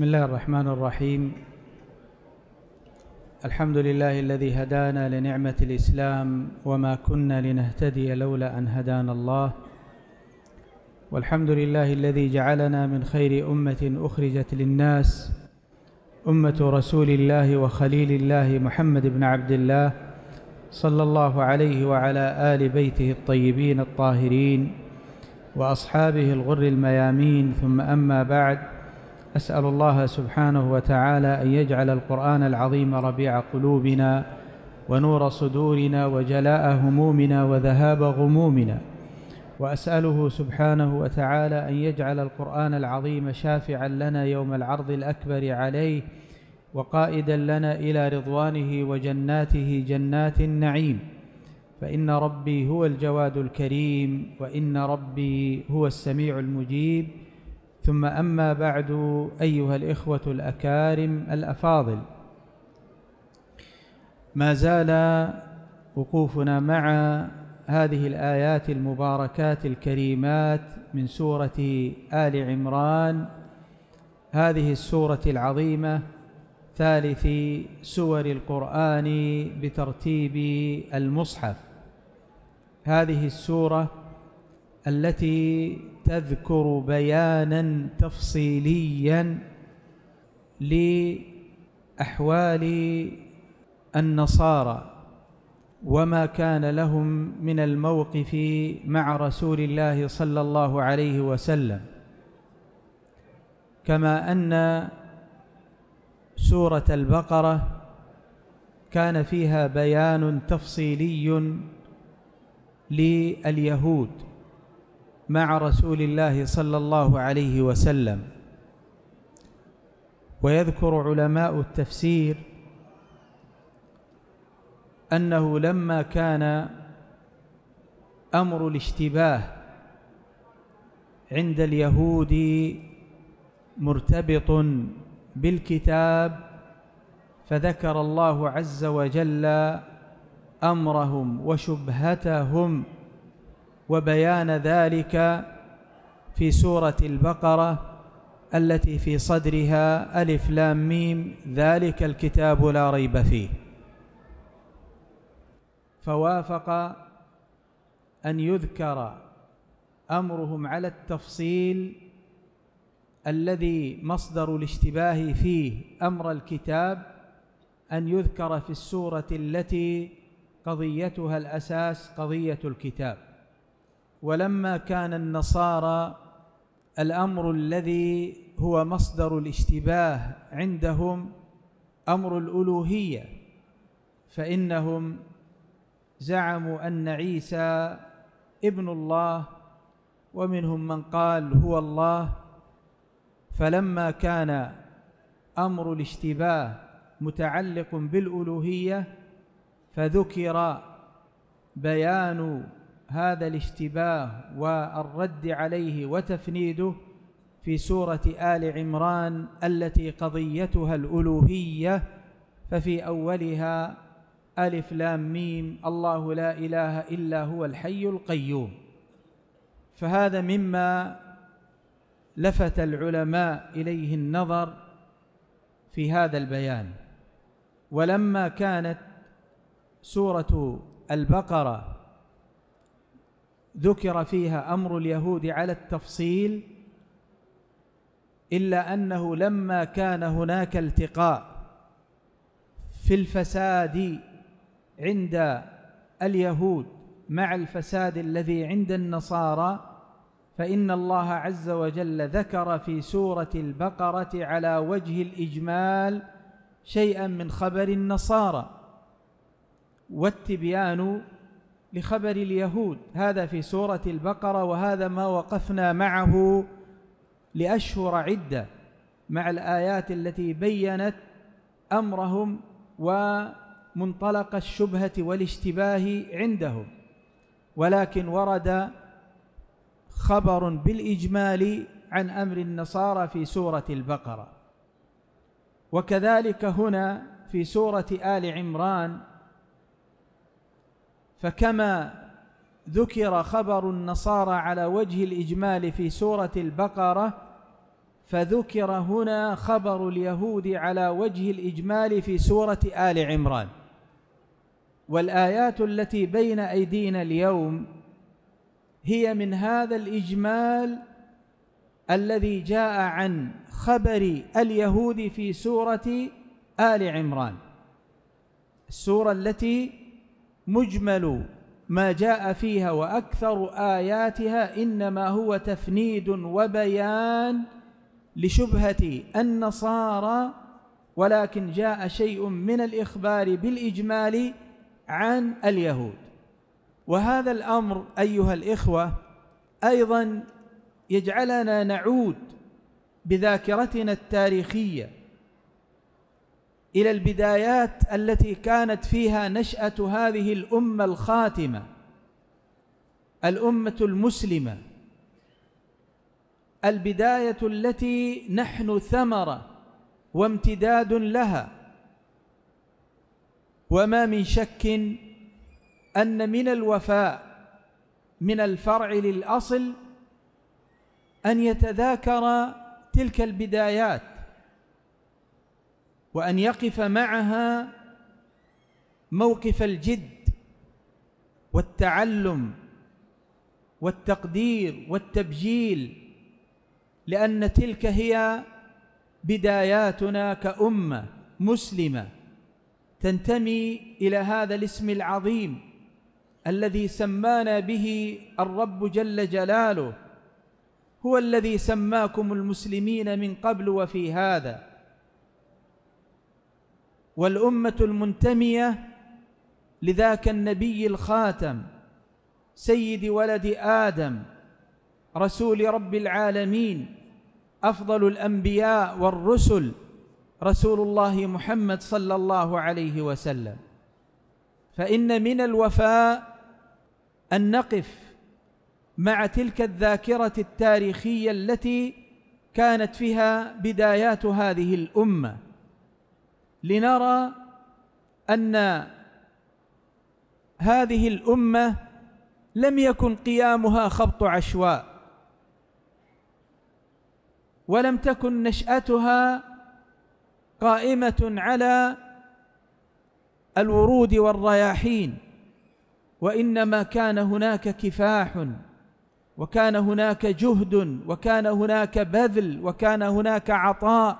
بسم الله الرحمن الرحيم الحمد لله الذي هدانا لنعمة الإسلام وما كنا لنهتدي لولا أن هدانا الله والحمد لله الذي جعلنا من خير أمة أخرجت للناس أمة رسول الله وخليل الله محمد بن عبد الله صلى الله عليه وعلى آل بيته الطيبين الطاهرين وأصحابه الغر الميامين ثم أما بعد أسأل الله سبحانه وتعالى أن يجعل القرآن العظيم ربيع قلوبنا ونور صدورنا وجلاء همومنا وذهاب غمومنا وأسأله سبحانه وتعالى أن يجعل القرآن العظيم شافعا لنا يوم العرض الأكبر عليه وقائدا لنا إلى رضوانه وجناته جنات النعيم فإن ربي هو الجواد الكريم وإن ربي هو السميع المجيب ثم أما بعد أيها الإخوة الأكارم الأفاضل ما زال وقوفنا مع هذه الآيات المباركات الكريمات من سورة آل عمران هذه السورة العظيمة ثالث سور القرآن بترتيب المصحف هذه السورة التي تذكر بيانا تفصيليا لأحوال النصارى وما كان لهم من الموقف مع رسول الله صلى الله عليه وسلم كما أن سورة البقرة كان فيها بيان تفصيلي لليهود مع رسول الله صلى الله عليه وسلم ويذكر علماء التفسير أنه لما كان أمر الاشتباه عند اليهود مرتبط بالكتاب فذكر الله عز وجل أمرهم وشبهتهم وبيان ذلك في سورة البقرة التي في صدرها ألف لام ميم ذلك الكتاب لا ريب فيه فوافق أن يذكر أمرهم على التفصيل الذي مصدر الاشتباه فيه أمر الكتاب أن يذكر في السورة التي قضيتها الأساس قضية الكتاب ولما كان النصارى الأمر الذي هو مصدر الاشتباه عندهم أمر الألوهية فإنهم زعموا أن عيسى ابن الله ومنهم من قال هو الله فلما كان أمر الاشتباه متعلق بالألوهية فذكر بيان هذا الاشتباه والرد عليه وتفنيده في سورة آل عمران التي قضيتها الألوهية ففي أولها ألف لام ميم الله لا إله إلا هو الحي القيوم فهذا مما لفت العلماء إليه النظر في هذا البيان ولما كانت سورة البقرة ذكر فيها أمر اليهود على التفصيل إلا أنه لما كان هناك التقاء في الفساد عند اليهود مع الفساد الذي عند النصارى فإن الله عز وجل ذكر في سورة البقرة على وجه الإجمال شيئا من خبر النصارى والتبيان لخبر اليهود هذا في سورة البقرة وهذا ما وقفنا معه لأشهر عدة مع الآيات التي بينت أمرهم ومنطلق الشبهة والاشتباه عندهم ولكن ورد خبر بالإجمال عن أمر النصارى في سورة البقرة وكذلك هنا في سورة آل عمران فكما ذكر خبر النصارى على وجه الإجمال في سورة البقرة فذكر هنا خبر اليهود على وجه الإجمال في سورة آل عمران والآيات التي بين أيدينا اليوم هي من هذا الإجمال الذي جاء عن خبر اليهود في سورة آل عمران السورة التي مجمل ما جاء فيها وأكثر آياتها إنما هو تفنيد وبيان لشبهة النصارى ولكن جاء شيء من الإخبار بالإجمال عن اليهود وهذا الأمر أيها الإخوة أيضا يجعلنا نعود بذاكرتنا التاريخية إلى البدايات التي كانت فيها نشأة هذه الأمة الخاتمة الأمة المسلمة البداية التي نحن ثمرة وامتداد لها وما من شك أن من الوفاء من الفرع للأصل أن يتذاكر تلك البدايات وأن يقف معها موقف الجد والتعلم والتقدير والتبجيل لأن تلك هي بداياتنا كأمة مسلمة تنتمي إلى هذا الاسم العظيم الذي سمانا به الرب جل جلاله هو الذي سماكم المسلمين من قبل وفي هذا والأمة المنتمية لذاك النبي الخاتم سيد ولد آدم رسول رب العالمين أفضل الأنبياء والرسل رسول الله محمد صلى الله عليه وسلم فإن من الوفاء أن نقف مع تلك الذاكرة التاريخية التي كانت فيها بدايات هذه الأمة لنرى ان هذه الامه لم يكن قيامها خبط عشواء ولم تكن نشاتها قائمه على الورود والرياحين وانما كان هناك كفاح وكان هناك جهد وكان هناك بذل وكان هناك عطاء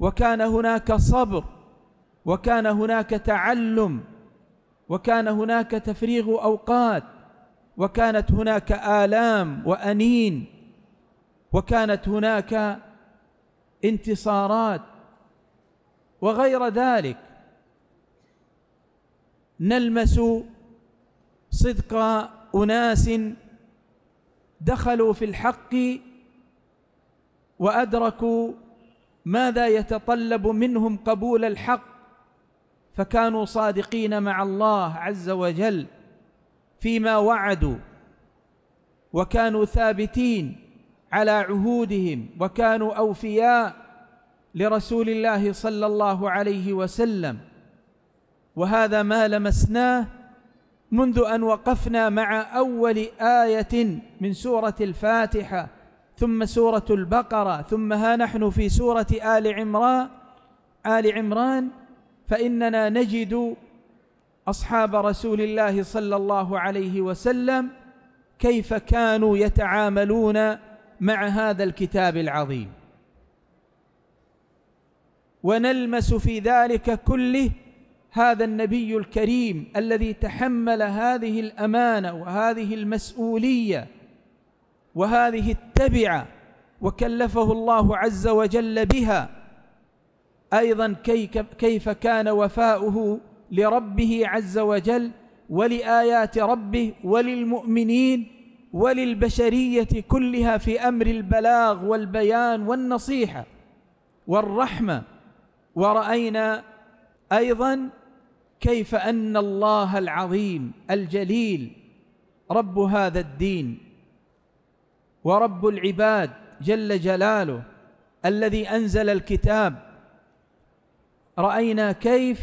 وكان هناك صبر وكان هناك تعلم وكان هناك تفريغ أوقات وكانت هناك آلام وأنين وكانت هناك انتصارات وغير ذلك نلمس صدق أناس دخلوا في الحق وأدركوا ماذا يتطلب منهم قبول الحق فكانوا صادقين مع الله عز وجل فيما وعدوا وكانوا ثابتين على عهودهم وكانوا أوفياء لرسول الله صلى الله عليه وسلم وهذا ما لمسناه منذ أن وقفنا مع أول آية من سورة الفاتحة ثم سورة البقرة ثم ها نحن في سورة آل عمران آل عمران فإننا نجد أصحاب رسول الله صلى الله عليه وسلم كيف كانوا يتعاملون مع هذا الكتاب العظيم ونلمس في ذلك كله هذا النبي الكريم الذي تحمل هذه الأمانة وهذه المسؤولية وهذه التبعة وكلفه الله عز وجل بها أيضا كيف كان وفاؤه لربه عز وجل ولآيات ربه وللمؤمنين وللبشرية كلها في أمر البلاغ والبيان والنصيحة والرحمة ورأينا أيضا كيف أن الله العظيم الجليل رب هذا الدين ورب العباد جل جلاله الذي أنزل الكتاب راينا كيف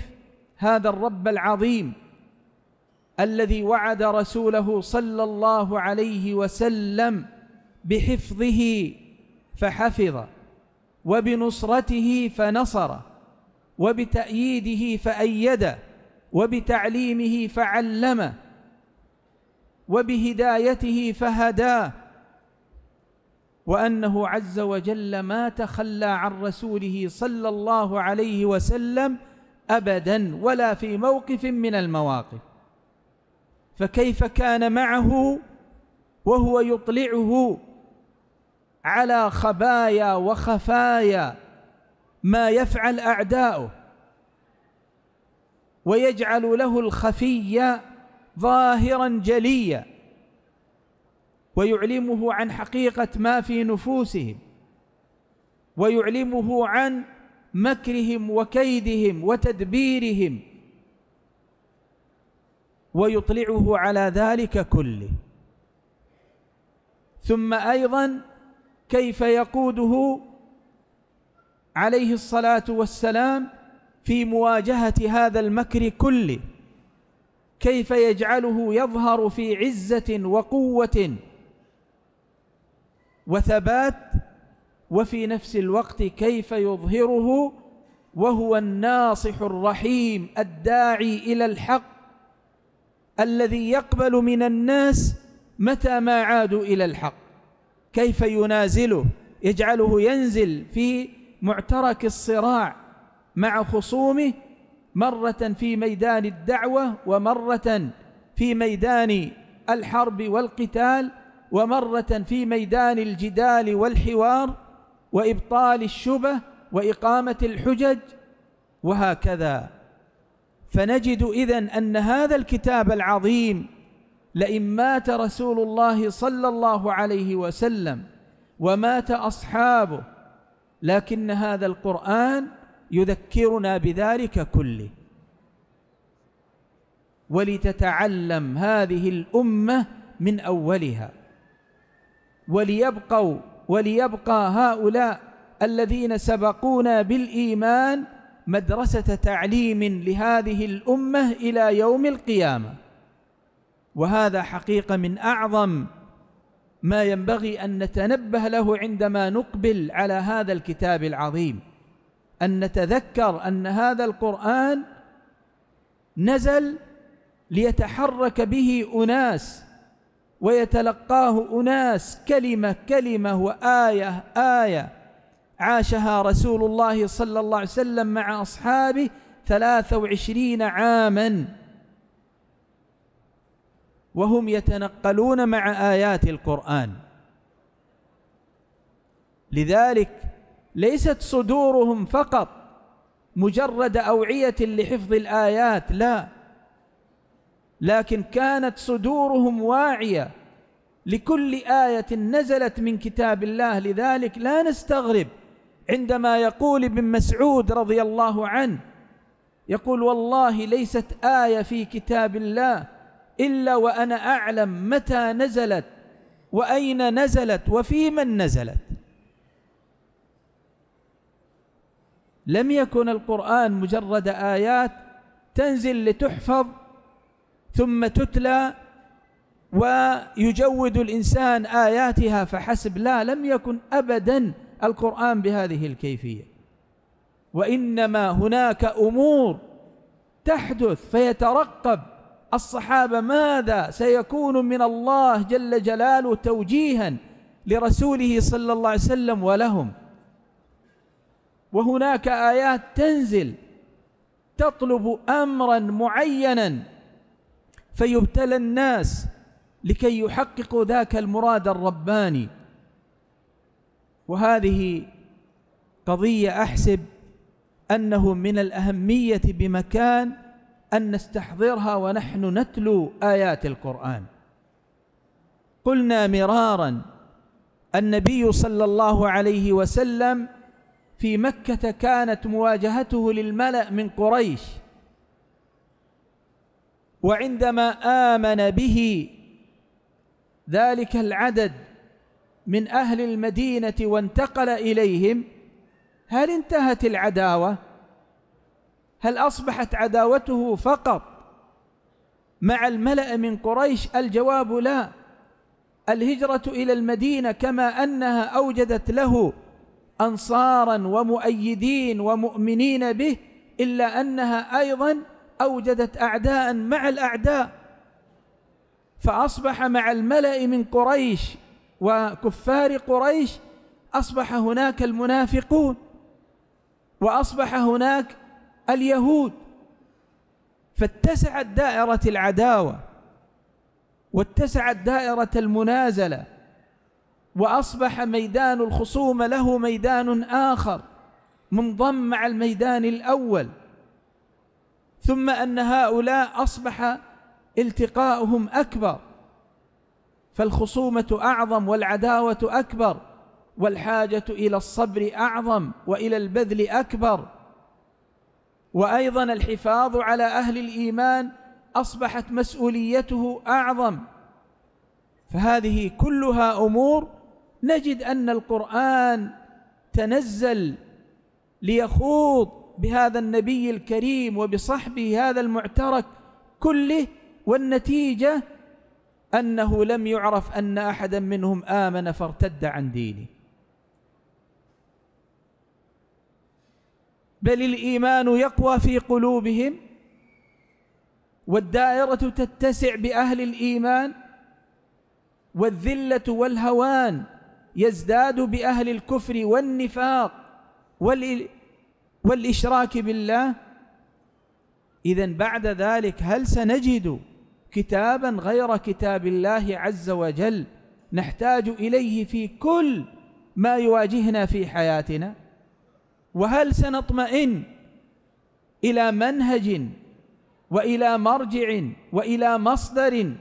هذا الرب العظيم الذي وعد رسوله صلى الله عليه وسلم بحفظه فحفظ وبنصرته فنصره وبتأييده فأيده وبتعليمه فعلمه وبهدايته فهداه وأنه عز وجل ما تخلى عن رسوله صلى الله عليه وسلم أبدا ولا في موقف من المواقف فكيف كان معه وهو يطلعه على خبايا وخفايا ما يفعل أعداؤه ويجعل له الخفي ظاهرا جليا ويعلمه عن حقيقة ما في نفوسهم ويعلمه عن مكرهم وكيدهم وتدبيرهم ويطلعه على ذلك كله ثم أيضا كيف يقوده عليه الصلاة والسلام في مواجهة هذا المكر كله كيف يجعله يظهر في عزة وقوة وثبات وفي نفس الوقت كيف يظهره وهو الناصح الرحيم الداعي إلى الحق الذي يقبل من الناس متى ما عادوا إلى الحق كيف ينازله يجعله ينزل في معترك الصراع مع خصومه مرة في ميدان الدعوة ومرة في ميدان الحرب والقتال ومرة في ميدان الجدال والحوار وإبطال الشبه وإقامة الحجج وهكذا فنجد إذن أن هذا الكتاب العظيم لئن مات رسول الله صلى الله عليه وسلم ومات أصحابه لكن هذا القرآن يذكرنا بذلك كله ولتتعلم هذه الأمة من أولها وليبقوا وليبقى هؤلاء الذين سبقونا بالإيمان مدرسة تعليم لهذه الأمة إلى يوم القيامة وهذا حقيقة من أعظم ما ينبغي أن نتنبه له عندما نقبل على هذا الكتاب العظيم أن نتذكر أن هذا القرآن نزل ليتحرك به أناس ويتلقاه أناس كلمة كلمة وآية آية عاشها رسول الله صلى الله عليه وسلم مع أصحابه ثلاثة وعشرين عاما وهم يتنقلون مع آيات القرآن لذلك ليست صدورهم فقط مجرد أوعية لحفظ الآيات لا لكن كانت صدورهم واعية لكل آية نزلت من كتاب الله لذلك لا نستغرب عندما يقول ابن مسعود رضي الله عنه يقول والله ليست آية في كتاب الله إلا وأنا أعلم متى نزلت وأين نزلت وفي من نزلت لم يكن القرآن مجرد آيات تنزل لتحفظ ثم تتلى ويجود الإنسان آياتها فحسب لا لم يكن أبدا القرآن بهذه الكيفية وإنما هناك أمور تحدث فيترقب الصحابة ماذا سيكون من الله جل جلاله توجيها لرسوله صلى الله عليه وسلم ولهم وهناك آيات تنزل تطلب أمرا معينا فيبتلى الناس لكي يحققوا ذاك المراد الرباني وهذه قضية أحسب أنه من الأهمية بمكان أن نستحضرها ونحن نتلو آيات القرآن قلنا مرارا النبي صلى الله عليه وسلم في مكة كانت مواجهته للملأ من قريش وعندما آمن به ذلك العدد من أهل المدينة وانتقل إليهم هل انتهت العداوة؟ هل أصبحت عداوته فقط مع الملأ من قريش؟ الجواب لا الهجرة إلى المدينة كما أنها أوجدت له أنصارا ومؤيدين ومؤمنين به إلا أنها أيضا أوجدت أعداء مع الأعداء فأصبح مع الملأ من قريش وكفار قريش أصبح هناك المنافقون وأصبح هناك اليهود فاتسعت دائرة العداوة واتسعت دائرة المنازلة وأصبح ميدان الخصومة له ميدان آخر منضم مع الميدان الأول ثم أن هؤلاء أصبح التقاؤهم أكبر فالخصومة أعظم والعداوة أكبر والحاجة إلى الصبر أعظم وإلى البذل أكبر وأيضا الحفاظ على أهل الإيمان أصبحت مسؤوليته أعظم فهذه كلها أمور نجد أن القرآن تنزل ليخوض بهذا النبي الكريم وبصحبه هذا المعترك كله والنتيجة أنه لم يعرف أن أحدا منهم آمن فارتد عن دينه بل الإيمان يقوى في قلوبهم والدائرة تتسع بأهل الإيمان والذلة والهوان يزداد بأهل الكفر والنفاق والإيمان والإشراك بالله إذا بعد ذلك هل سنجد كتابا غير كتاب الله عز وجل نحتاج إليه في كل ما يواجهنا في حياتنا وهل سنطمئن إلى منهج وإلى مرجع وإلى مصدر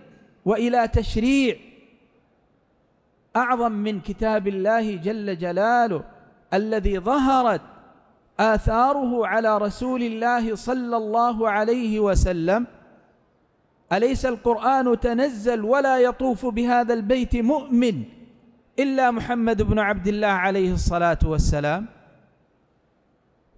وإلى تشريع أعظم من كتاب الله جل جلاله الذي ظهرت آثاره على رسول الله صلى الله عليه وسلم أليس القرآن تنزل ولا يطوف بهذا البيت مؤمن إلا محمد بن عبد الله عليه الصلاة والسلام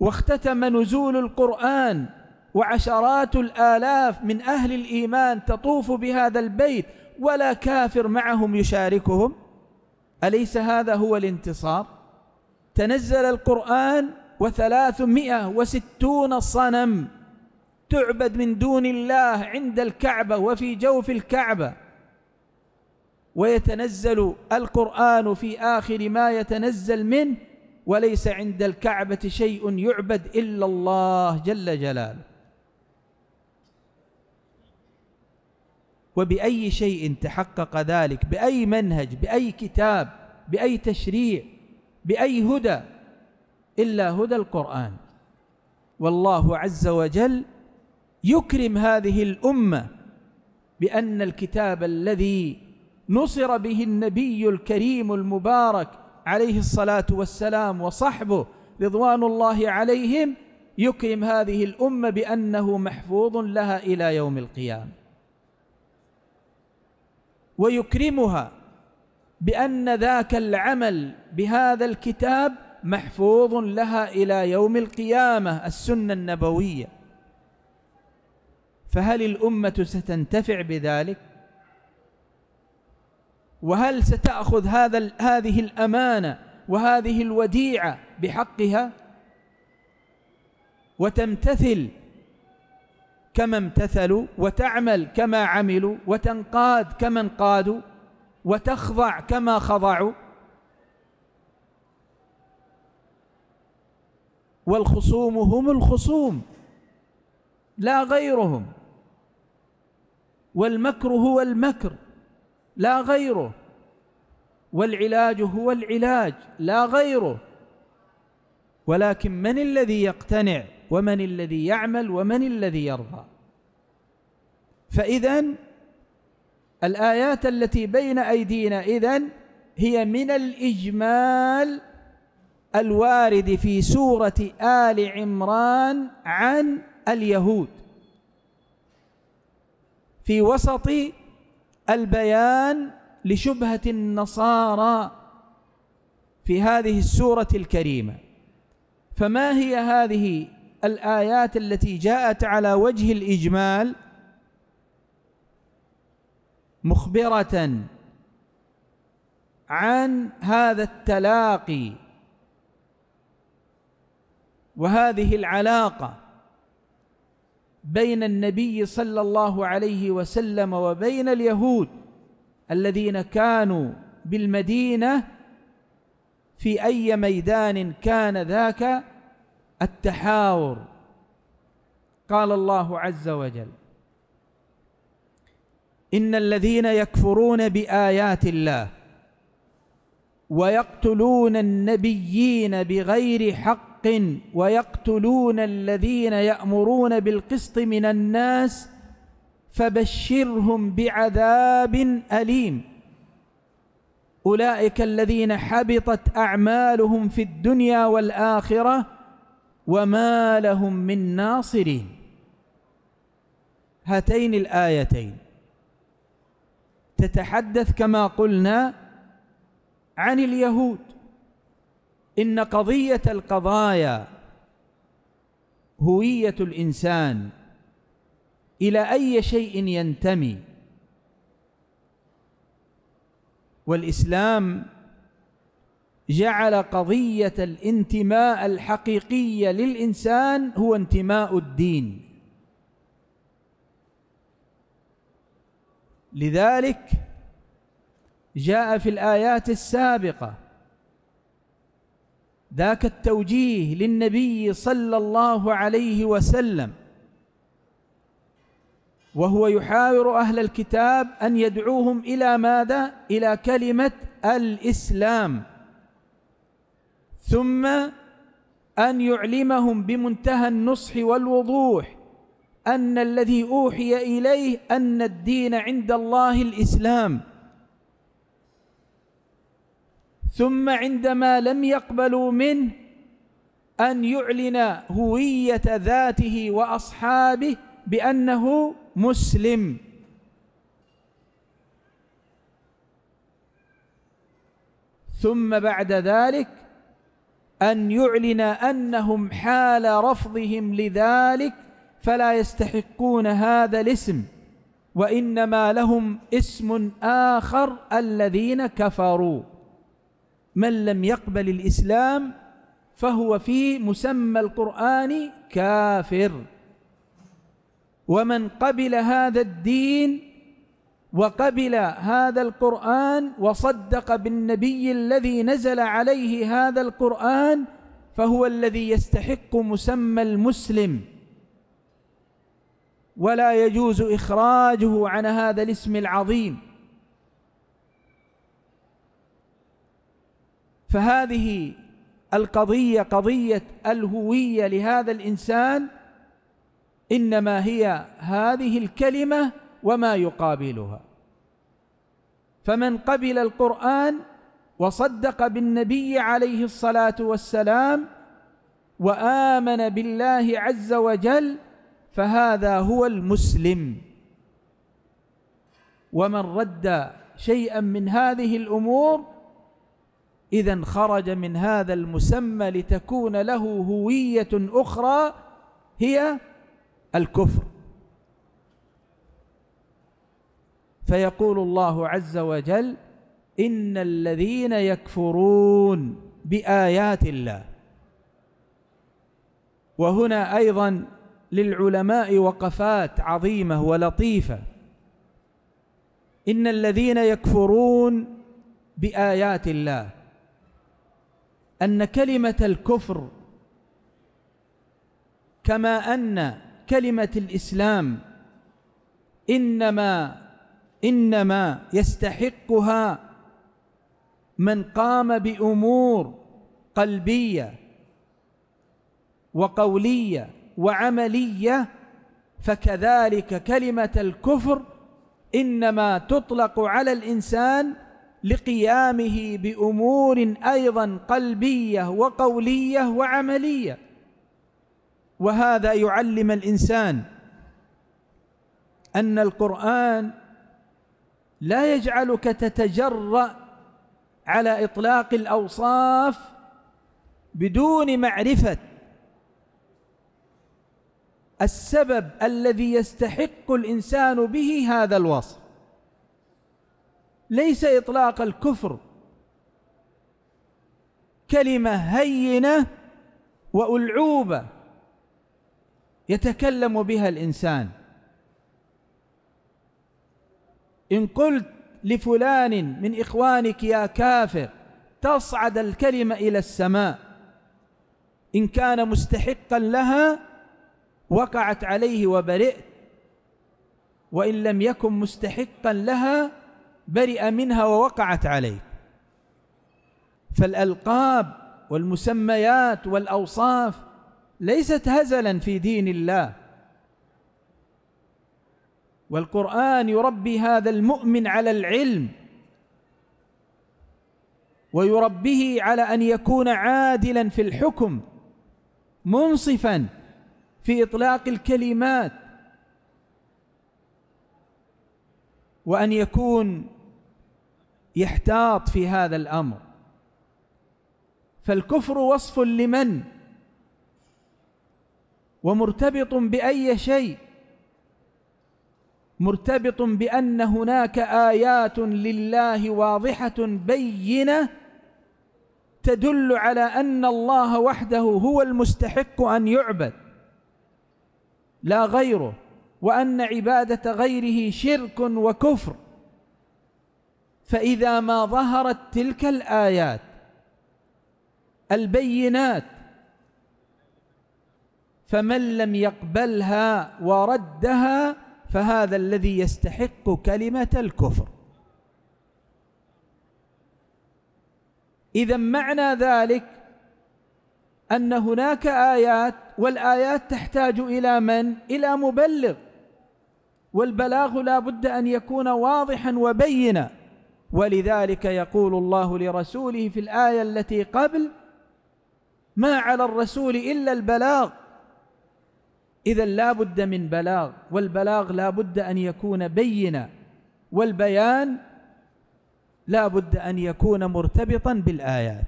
واختتم نزول القرآن وعشرات الآلاف من أهل الإيمان تطوف بهذا البيت ولا كافر معهم يشاركهم أليس هذا هو الانتصار؟ تنزل القرآن وثلاثمائة وستون صنم تعبد من دون الله عند الكعبة وفي جوف الكعبة ويتنزل القرآن في آخر ما يتنزل منه وليس عند الكعبة شيء يعبد إلا الله جل جلاله وبأي شيء تحقق ذلك بأي منهج بأي كتاب بأي تشريع بأي هدى إلا هدى القرآن والله عز وجل يكرم هذه الأمة بأن الكتاب الذي نصر به النبي الكريم المبارك عليه الصلاة والسلام وصحبه رضوان الله عليهم يكرم هذه الأمة بأنه محفوظ لها إلى يوم القيامة ويكرمها بأن ذاك العمل بهذا الكتاب محفوظ لها إلى يوم القيامة السنة النبوية فهل الأمة ستنتفع بذلك وهل ستأخذ هذا هذه الأمانة وهذه الوديعة بحقها وتمتثل كما امتثلوا وتعمل كما عملوا وتنقاد كما انقادوا وتخضع كما خضعوا والخصوم هم الخصوم لا غيرهم والمكر هو المكر لا غيره والعلاج هو العلاج لا غيره ولكن من الذي يقتنع ومن الذي يعمل ومن الذي يرضى فإذا الآيات التي بين أيدينا إذن هي من الإجمال الوارد في سورة آل عمران عن اليهود في وسط البيان لشبهة النصارى في هذه السورة الكريمة فما هي هذه الآيات التي جاءت على وجه الإجمال مخبرة عن هذا التلاقي وهذه العلاقة بين النبي صلى الله عليه وسلم وبين اليهود الذين كانوا بالمدينة في أي ميدان كان ذاك التحاور قال الله عز وجل إن الذين يكفرون بآيات الله ويقتلون النبيين بغير حق حق ويقتلون الذين يأمرون بالقسط من الناس فبشرهم بعذاب أليم أولئك الذين حبطت أعمالهم في الدنيا والآخرة وما لهم من ناصرين هاتين الآيتين تتحدث كما قلنا عن اليهود إن قضية القضايا هوية الإنسان إلى أي شيء ينتمي والإسلام جعل قضية الانتماء الحقيقية للإنسان هو انتماء الدين لذلك جاء في الآيات السابقة ذاك التوجيه للنبي صلى الله عليه وسلم وهو يحاور أهل الكتاب أن يدعوهم إلى ماذا؟ إلى كلمة الإسلام ثم أن يعلمهم بمنتهى النصح والوضوح أن الذي أوحي إليه أن الدين عند الله الإسلام ثم عندما لم يقبلوا منه أن يعلن هوية ذاته وأصحابه بأنه مسلم ثم بعد ذلك أن يعلن أنهم حال رفضهم لذلك فلا يستحقون هذا الاسم وإنما لهم اسم آخر الذين كفروا من لم يقبل الإسلام فهو في مسمى القرآن كافر ومن قبل هذا الدين وقبل هذا القرآن وصدق بالنبي الذي نزل عليه هذا القرآن فهو الذي يستحق مسمى المسلم ولا يجوز إخراجه عن هذا الاسم العظيم فهذه القضية قضية الهوية لهذا الإنسان إنما هي هذه الكلمة وما يقابلها فمن قبل القرآن وصدق بالنبي عليه الصلاة والسلام وآمن بالله عز وجل فهذا هو المسلم ومن رد شيئا من هذه الأمور إذا خرج من هذا المسمى لتكون له هوية أخرى هي الكفر فيقول الله عز وجل إن الذين يكفرون بآيات الله وهنا أيضا للعلماء وقفات عظيمة ولطيفة إن الذين يكفرون بآيات الله أن كلمة الكفر كما أن كلمة الإسلام إنما إنما يستحقها من قام بأمور قلبية وقولية وعملية فكذلك كلمة الكفر إنما تطلق على الإنسان لقيامه بأمور أيضا قلبية وقولية وعملية وهذا يعلم الإنسان أن القرآن لا يجعلك تتجرأ على إطلاق الأوصاف بدون معرفة السبب الذي يستحق الإنسان به هذا الوصف ليس إطلاق الكفر كلمة هينة وألعوبة يتكلم بها الإنسان إن قلت لفلان من إخوانك يا كافر تصعد الكلمة إلى السماء إن كان مستحقا لها وقعت عليه وبرئت وإن لم يكن مستحقا لها برئ منها ووقعت عليه فالألقاب والمسميات والأوصاف ليست هزلا في دين الله والقرآن يربي هذا المؤمن على العلم ويربيه على أن يكون عادلا في الحكم منصفا في إطلاق الكلمات وأن يكون يحتاط في هذا الأمر فالكفر وصف لمن ومرتبط بأي شيء مرتبط بأن هناك آيات لله واضحة بينة تدل على أن الله وحده هو المستحق أن يعبد لا غيره وأن عبادة غيره شرك وكفر فإذا ما ظهرت تلك الآيات البينات فمن لم يقبلها وردها فهذا الذي يستحق كلمة الكفر إذا معنى ذلك أن هناك آيات والآيات تحتاج إلى من؟ إلى مبلغ والبلاغ لا بد أن يكون واضحا وبينا ولذلك يقول الله لرسوله في الآية التي قبل ما على الرسول إلا البلاغ إذا لا بد من بلاغ والبلاغ لا بد أن يكون بينا والبيان لا بد أن يكون مرتبطا بالآيات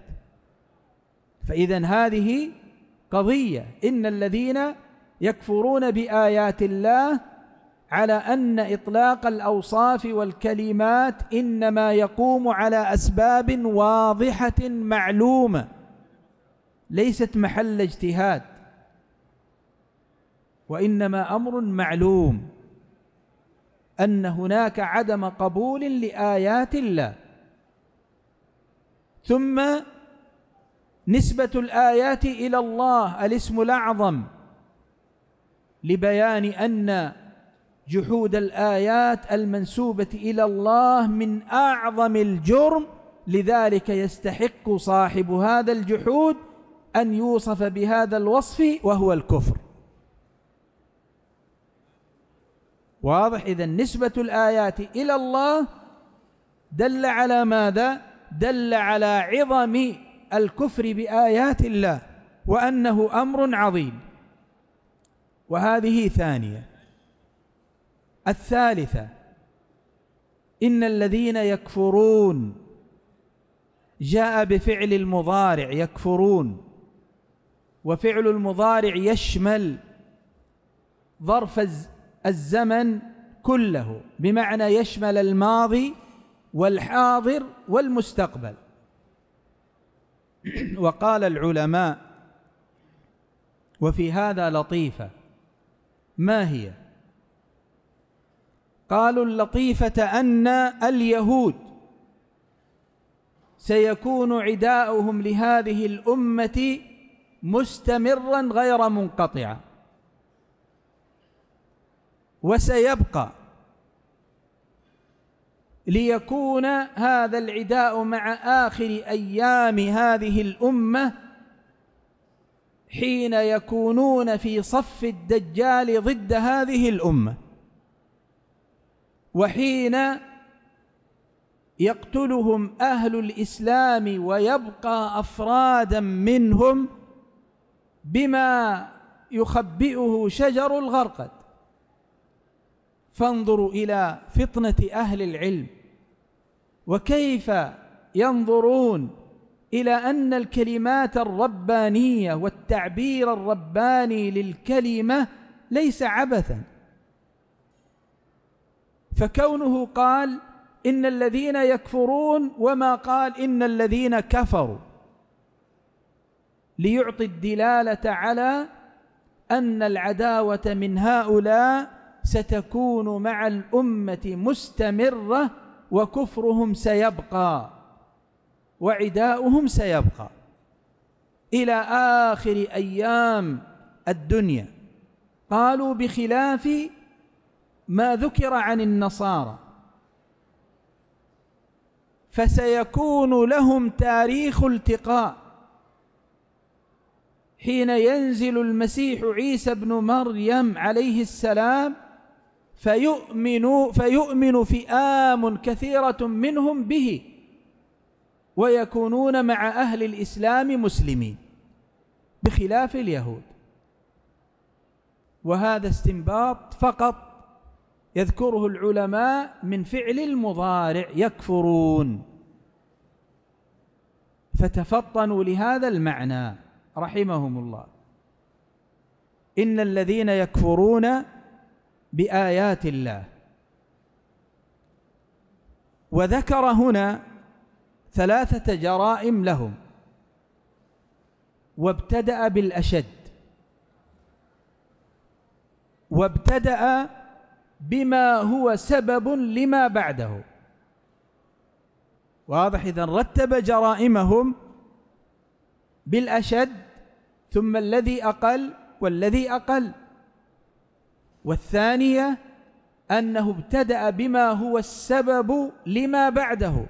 فإذا هذه قضية إن الذين يكفرون بآيات الله على أن إطلاق الأوصاف والكلمات إنما يقوم على أسباب واضحة معلومة ليست محل اجتهاد وإنما أمر معلوم أن هناك عدم قبول لآيات الله ثم نسبة الآيات إلى الله الاسم الأعظم لبيان أن جحود الآيات المنسوبة إلى الله من أعظم الجرم لذلك يستحق صاحب هذا الجحود أن يوصف بهذا الوصف وهو الكفر واضح إذا نسبة الآيات إلى الله دل على ماذا؟ دل على عظم الكفر بآيات الله وأنه أمر عظيم وهذه ثانية الثالثة إن الذين يكفرون جاء بفعل المضارع يكفرون وفعل المضارع يشمل ظرف الزمن كله بمعنى يشمل الماضي والحاضر والمستقبل وقال العلماء وفي هذا لطيفة ما هي قالوا اللطيفة أن اليهود سيكون عداؤهم لهذه الأمة مستمرا غير منقطع وسيبقى ليكون هذا العداء مع آخر أيام هذه الأمة حين يكونون في صف الدجال ضد هذه الأمة وحين يقتلهم أهل الإسلام ويبقى أفرادا منهم بما يخبئه شجر الغرقد فانظروا إلى فطنة أهل العلم وكيف ينظرون إلى أن الكلمات الربانية والتعبير الرباني للكلمة ليس عبثاً فكونه قال إن الذين يكفرون وما قال إن الذين كفروا ليعطي الدلالة على أن العداوة من هؤلاء ستكون مع الأمة مستمرة وكفرهم سيبقى وعداؤهم سيبقى إلى آخر أيام الدنيا قالوا بخلاف ما ذكر عن النصارى فسيكون لهم تاريخ التقاء حين ينزل المسيح عيسى بن مريم عليه السلام فيؤمن فيؤمن فئام كثيرة منهم به ويكونون مع أهل الإسلام مسلمين بخلاف اليهود وهذا استنباط فقط يذكره العلماء من فعل المضارع يكفرون فتفطنوا لهذا المعنى رحمهم الله إن الذين يكفرون بآيات الله وذكر هنا ثلاثة جرائم لهم وابتدأ بالأشد وابتدأ بما هو سبب لما بعده واضح إذا رتب جرائمهم بالأشد ثم الذي أقل والذي أقل والثانية أنه ابتدأ بما هو السبب لما بعده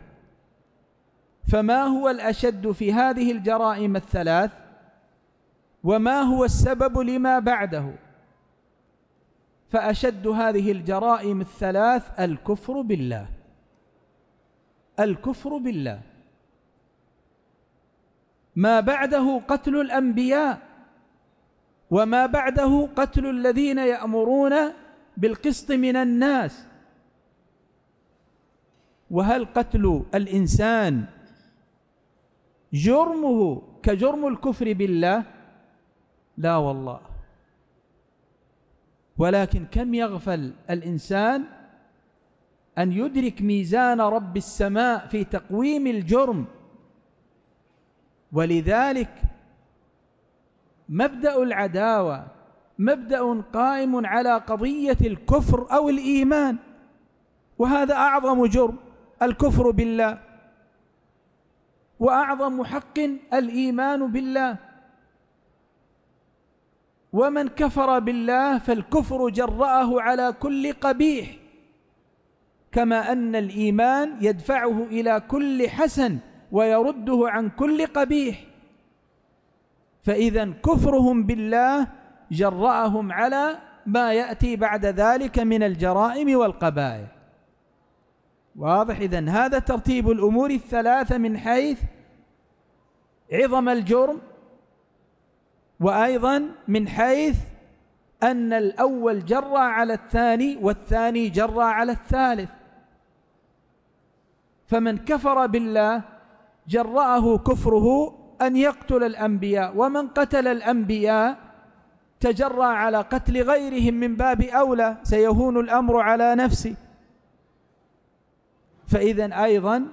فما هو الأشد في هذه الجرائم الثلاث وما هو السبب لما بعده فأشد هذه الجرائم الثلاث الكفر بالله الكفر بالله ما بعده قتل الأنبياء وما بعده قتل الذين يأمرون بالقسط من الناس وهل قتل الإنسان جرمه كجرم الكفر بالله لا والله ولكن كم يغفل الإنسان أن يدرك ميزان رب السماء في تقويم الجرم ولذلك مبدأ العداوة مبدأ قائم على قضية الكفر أو الإيمان وهذا أعظم جرم الكفر بالله وأعظم حق الإيمان بالله ومن كفر بالله فالكفر جرأه على كل قبيح كما أن الإيمان يدفعه إلى كل حسن ويرده عن كل قبيح فإذا كفرهم بالله جرأهم على ما يأتي بعد ذلك من الجرائم والقبائح واضح إذا هذا ترتيب الأمور الثلاثة من حيث عظم الجرم وأيضا من حيث أن الأول جرى على الثاني والثاني جرى على الثالث فمن كفر بالله جرأه كفره أن يقتل الأنبياء ومن قتل الأنبياء تجرى على قتل غيرهم من باب أولى سيهون الأمر على نفسه فإذا أيضا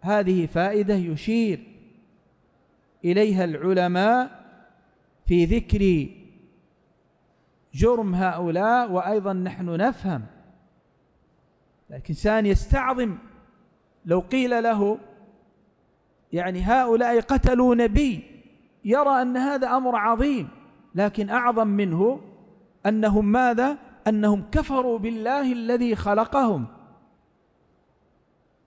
هذه فائدة يشير إليها العلماء في ذكر جرم هؤلاء وأيضا نحن نفهم الإنسان يستعظم لو قيل له يعني هؤلاء قتلوا نبي يرى أن هذا أمر عظيم لكن أعظم منه أنهم ماذا؟ أنهم كفروا بالله الذي خلقهم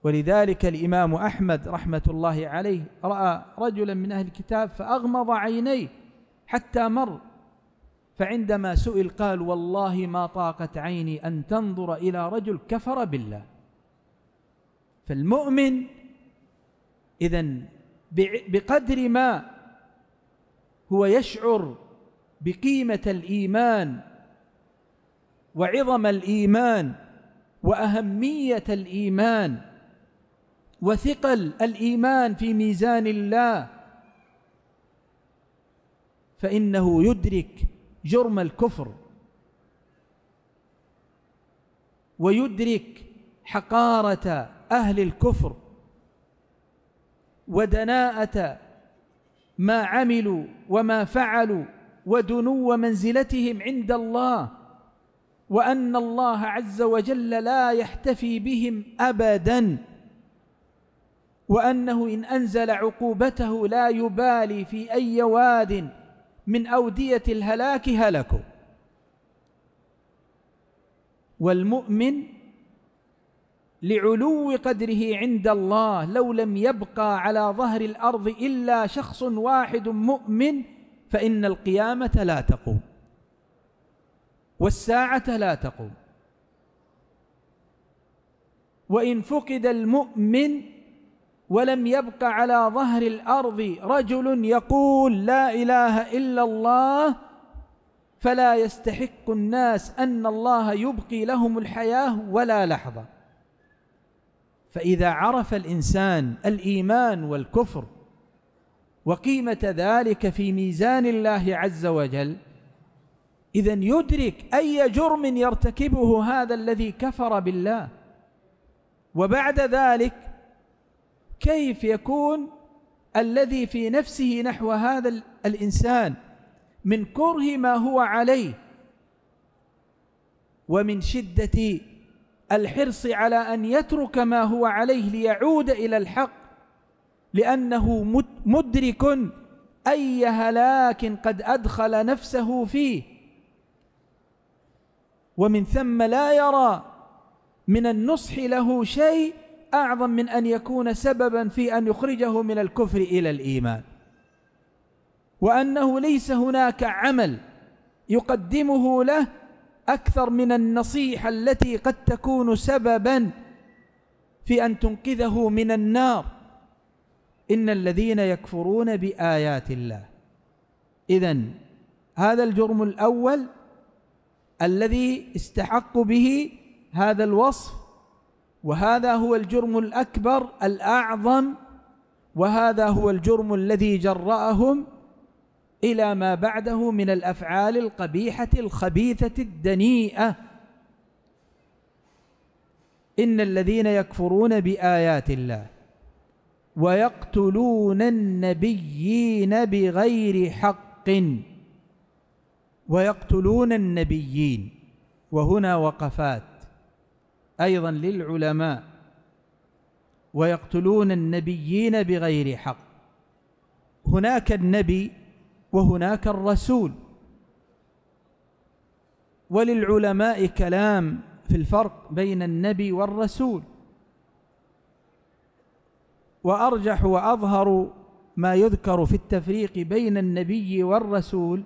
ولذلك الإمام أحمد رحمة الله عليه رأى رجلا من أهل الكتاب فأغمض عينيه حتى مر فعندما سئل قال والله ما طاقت عيني أن تنظر إلى رجل كفر بالله فالمؤمن إذا بقدر ما هو يشعر بقيمة الإيمان وعظم الإيمان وأهمية الإيمان وثقل الإيمان في ميزان الله فإنه يدرك جرم الكفر ويدرك حقارة أهل الكفر ودناءة ما عملوا وما فعلوا ودنو منزلتهم عند الله وأن الله عز وجل لا يحتفي بهم أبداً وأنه إن أنزل عقوبته لا يبالي في أي واد من أودية الهلاك هلكوا والمؤمن لعلو قدره عند الله لو لم يبقى على ظهر الأرض إلا شخص واحد مؤمن فإن القيامة لا تقوم والساعة لا تقوم وإن فقد المؤمن ولم يبق على ظهر الأرض رجل يقول لا إله إلا الله فلا يستحق الناس أن الله يبقي لهم الحياة ولا لحظة فإذا عرف الإنسان الإيمان والكفر وقيمة ذلك في ميزان الله عز وجل إذا يدرك أي جرم يرتكبه هذا الذي كفر بالله وبعد ذلك كيف يكون الذي في نفسه نحو هذا الإنسان من كره ما هو عليه ومن شدة الحرص على أن يترك ما هو عليه ليعود إلى الحق لأنه مدرك أي هلاك قد أدخل نفسه فيه ومن ثم لا يرى من النصح له شيء أعظم من أن يكون سببا في أن يخرجه من الكفر إلى الإيمان وأنه ليس هناك عمل يقدمه له أكثر من النصيحة التي قد تكون سببا في أن تنقذه من النار إن الذين يكفرون بآيات الله إذا هذا الجرم الأول الذي استحق به هذا الوصف وهذا هو الجرم الأكبر الأعظم وهذا هو الجرم الذي جرأهم إلى ما بعده من الأفعال القبيحة الخبيثة الدنيئة إن الذين يكفرون بآيات الله ويقتلون النبيين بغير حق ويقتلون النبيين وهنا وقفات أيضا للعلماء ويقتلون النبيين بغير حق هناك النبي وهناك الرسول وللعلماء كلام في الفرق بين النبي والرسول وأرجح وأظهر ما يذكر في التفريق بين النبي والرسول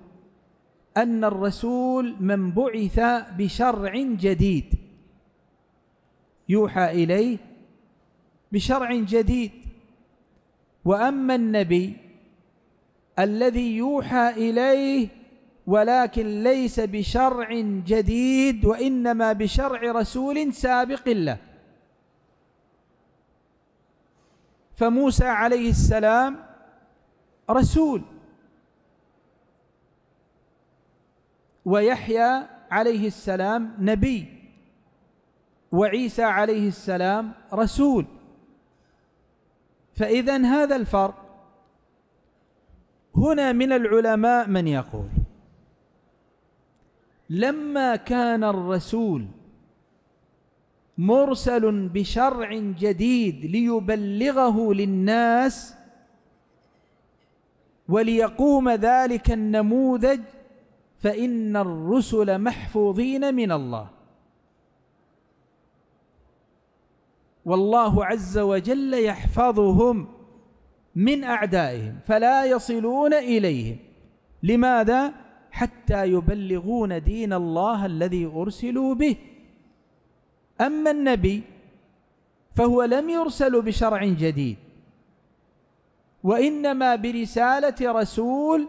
أن الرسول من بعث بشرع جديد يوحى إليه بشرع جديد وأما النبي الذي يوحى إليه ولكن ليس بشرع جديد وإنما بشرع رسول سابق له فموسى عليه السلام رسول ويحيى عليه السلام نبي وعيسى عليه السلام رسول فإذا هذا الفرق هنا من العلماء من يقول لما كان الرسول مرسل بشرع جديد ليبلغه للناس وليقوم ذلك النموذج فإن الرسل محفوظين من الله والله عز وجل يحفظهم من أعدائهم فلا يصلون إليهم لماذا؟ حتى يبلغون دين الله الذي أرسلوا به أما النبي فهو لم يرسل بشرع جديد وإنما برسالة رسول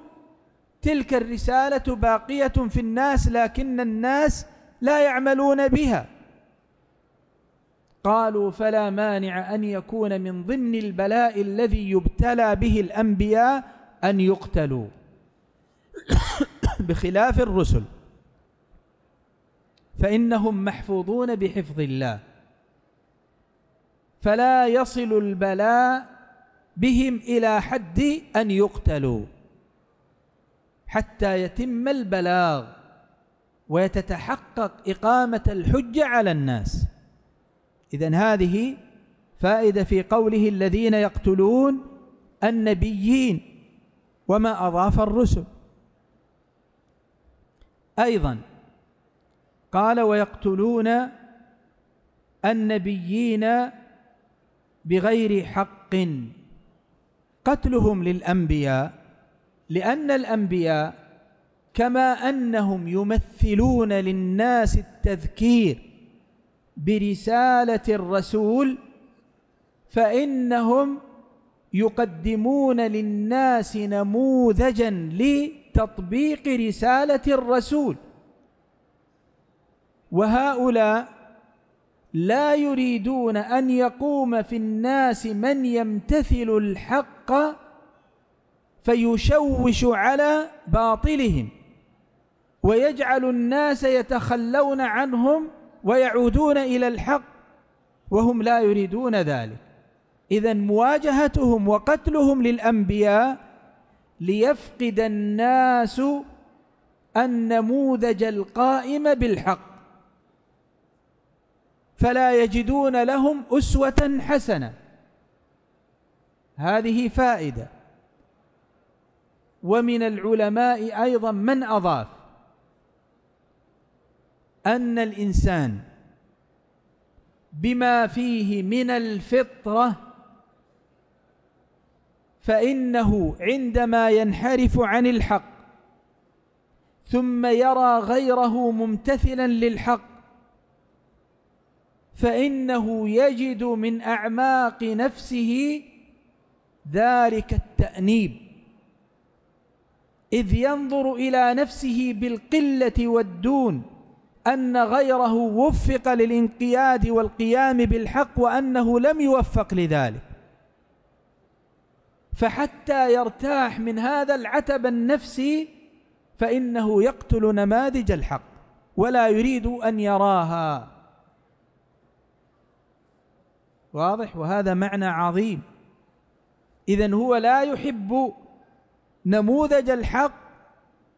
تلك الرسالة باقية في الناس لكن الناس لا يعملون بها قالوا فلا مانع أن يكون من ضمن البلاء الذي يبتلى به الأنبياء أن يقتلوا بخلاف الرسل فإنهم محفوظون بحفظ الله فلا يصل البلاء بهم إلى حد أن يقتلوا حتى يتم البلاغ ويتتحقق إقامة الحجة على الناس إذا هذه فائدة في قوله الذين يقتلون النبيين وما أضاف الرسل أيضا قال ويقتلون النبيين بغير حق قتلهم للأنبياء لأن الأنبياء كما أنهم يمثلون للناس التذكير برساله الرسول فانهم يقدمون للناس نموذجا لتطبيق رساله الرسول وهؤلاء لا يريدون ان يقوم في الناس من يمتثل الحق فيشوش على باطلهم ويجعل الناس يتخلون عنهم ويعودون إلى الحق وهم لا يريدون ذلك إذا مواجهتهم وقتلهم للأنبياء ليفقد الناس النموذج القائم بالحق فلا يجدون لهم أسوة حسنة هذه فائدة ومن العلماء أيضا من أضاف أن الإنسان بما فيه من الفطرة فإنه عندما ينحرف عن الحق ثم يرى غيره ممتثلا للحق فإنه يجد من أعماق نفسه ذلك التأنيب إذ ينظر إلى نفسه بالقلة والدون أن غيره وفق للانقياد والقيام بالحق وأنه لم يوفق لذلك فحتى يرتاح من هذا العتب النفسي فإنه يقتل نماذج الحق ولا يريد أن يراها واضح وهذا معنى عظيم إذا هو لا يحب نموذج الحق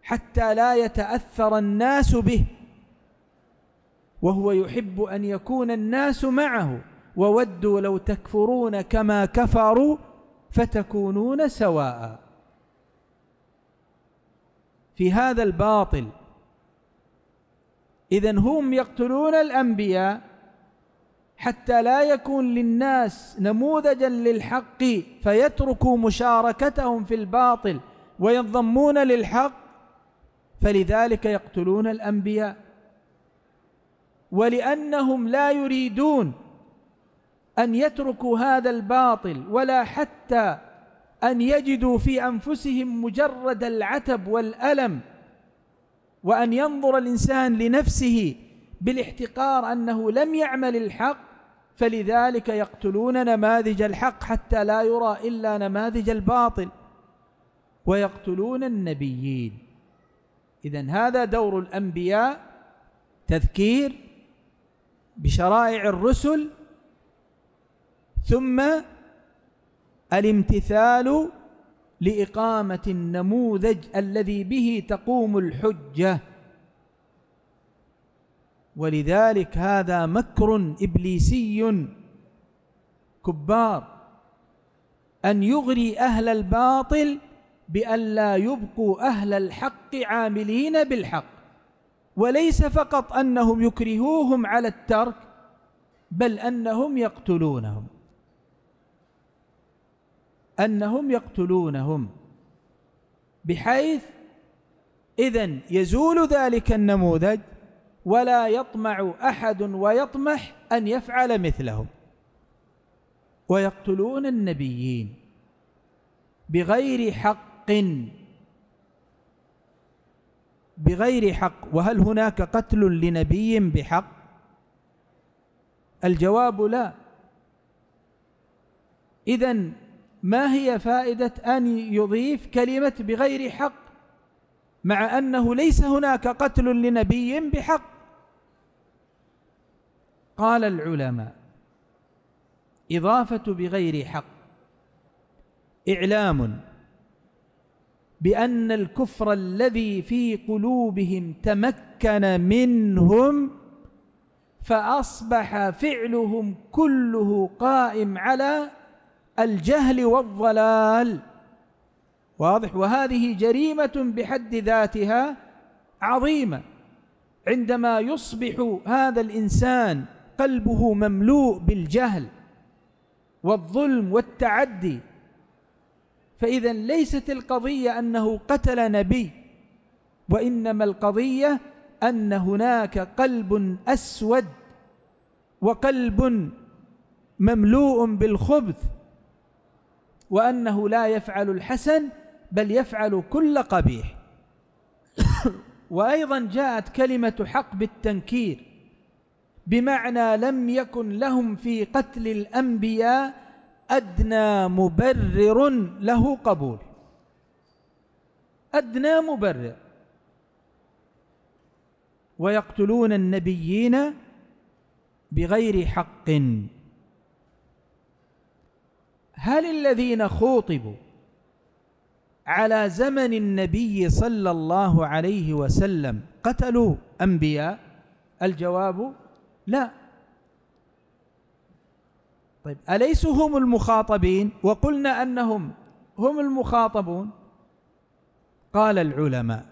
حتى لا يتأثر الناس به وهو يحب أن يكون الناس معه وودوا لو تكفرون كما كفروا فتكونون سواء في هذا الباطل إذا هم يقتلون الأنبياء حتى لا يكون للناس نموذجا للحق فيتركوا مشاركتهم في الباطل وينضمون للحق فلذلك يقتلون الأنبياء ولأنهم لا يريدون أن يتركوا هذا الباطل ولا حتى أن يجدوا في أنفسهم مجرد العتب والألم وأن ينظر الإنسان لنفسه بالاحتقار أنه لم يعمل الحق فلذلك يقتلون نماذج الحق حتى لا يرى إلا نماذج الباطل ويقتلون النبيين إذا هذا دور الأنبياء تذكير بشرائع الرسل ثم الامتثال لإقامة النموذج الذي به تقوم الحجة ولذلك هذا مكر إبليسي كبار أن يغري أهل الباطل بأن لا يبقوا أهل الحق عاملين بالحق وليس فقط أنهم يكرهوهم على الترك بل أنهم يقتلونهم أنهم يقتلونهم بحيث إذا يزول ذلك النموذج ولا يطمع أحد ويطمح أن يفعل مثلهم ويقتلون النبيين بغير حق بغير حق وهل هناك قتل لنبي بحق الجواب لا إذا ما هي فائدة أن يضيف كلمة بغير حق مع أنه ليس هناك قتل لنبي بحق قال العلماء إضافة بغير حق إعلام بأن الكفر الذي في قلوبهم تمكن منهم فأصبح فعلهم كله قائم على الجهل والضلال واضح وهذه جريمة بحد ذاتها عظيمة عندما يصبح هذا الإنسان قلبه مملوء بالجهل والظلم والتعدي فإذا ليست القضية أنه قتل نبي وإنما القضية أن هناك قلب أسود وقلب مملوء بالخبث وأنه لا يفعل الحسن بل يفعل كل قبيح وأيضا جاءت كلمة حق بالتنكير بمعنى لم يكن لهم في قتل الأنبياء أدنى مبرر له قبول أدنى مبرر ويقتلون النبيين بغير حق هل الذين خوطبوا على زمن النبي صلى الله عليه وسلم قتلوا أنبياء الجواب لا طيب أليسوا هم المخاطبين وقلنا أنهم هم المخاطبون قال العلماء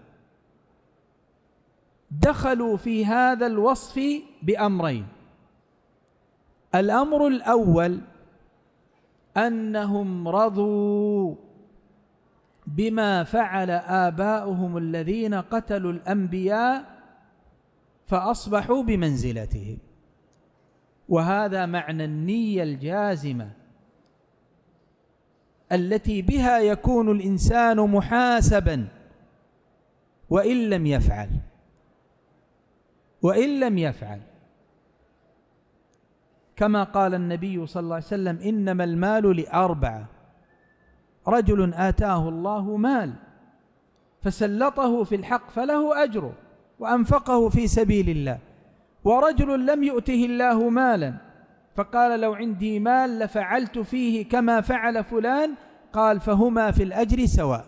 دخلوا في هذا الوصف بأمرين الأمر الأول أنهم رضوا بما فعل آباؤهم الذين قتلوا الأنبياء فأصبحوا بمنزلتهم وهذا معنى النية الجازمة التي بها يكون الإنسان محاسبا وإن لم يفعل وإن لم يفعل كما قال النبي صلى الله عليه وسلم إنما المال لأربعة رجل آتاه الله مال فسلطه في الحق فله أجره وأنفقه في سبيل الله ورجل لم يؤته الله مالا فقال لو عندي مال لفعلت فيه كما فعل فلان قال فهما في الأجر سواء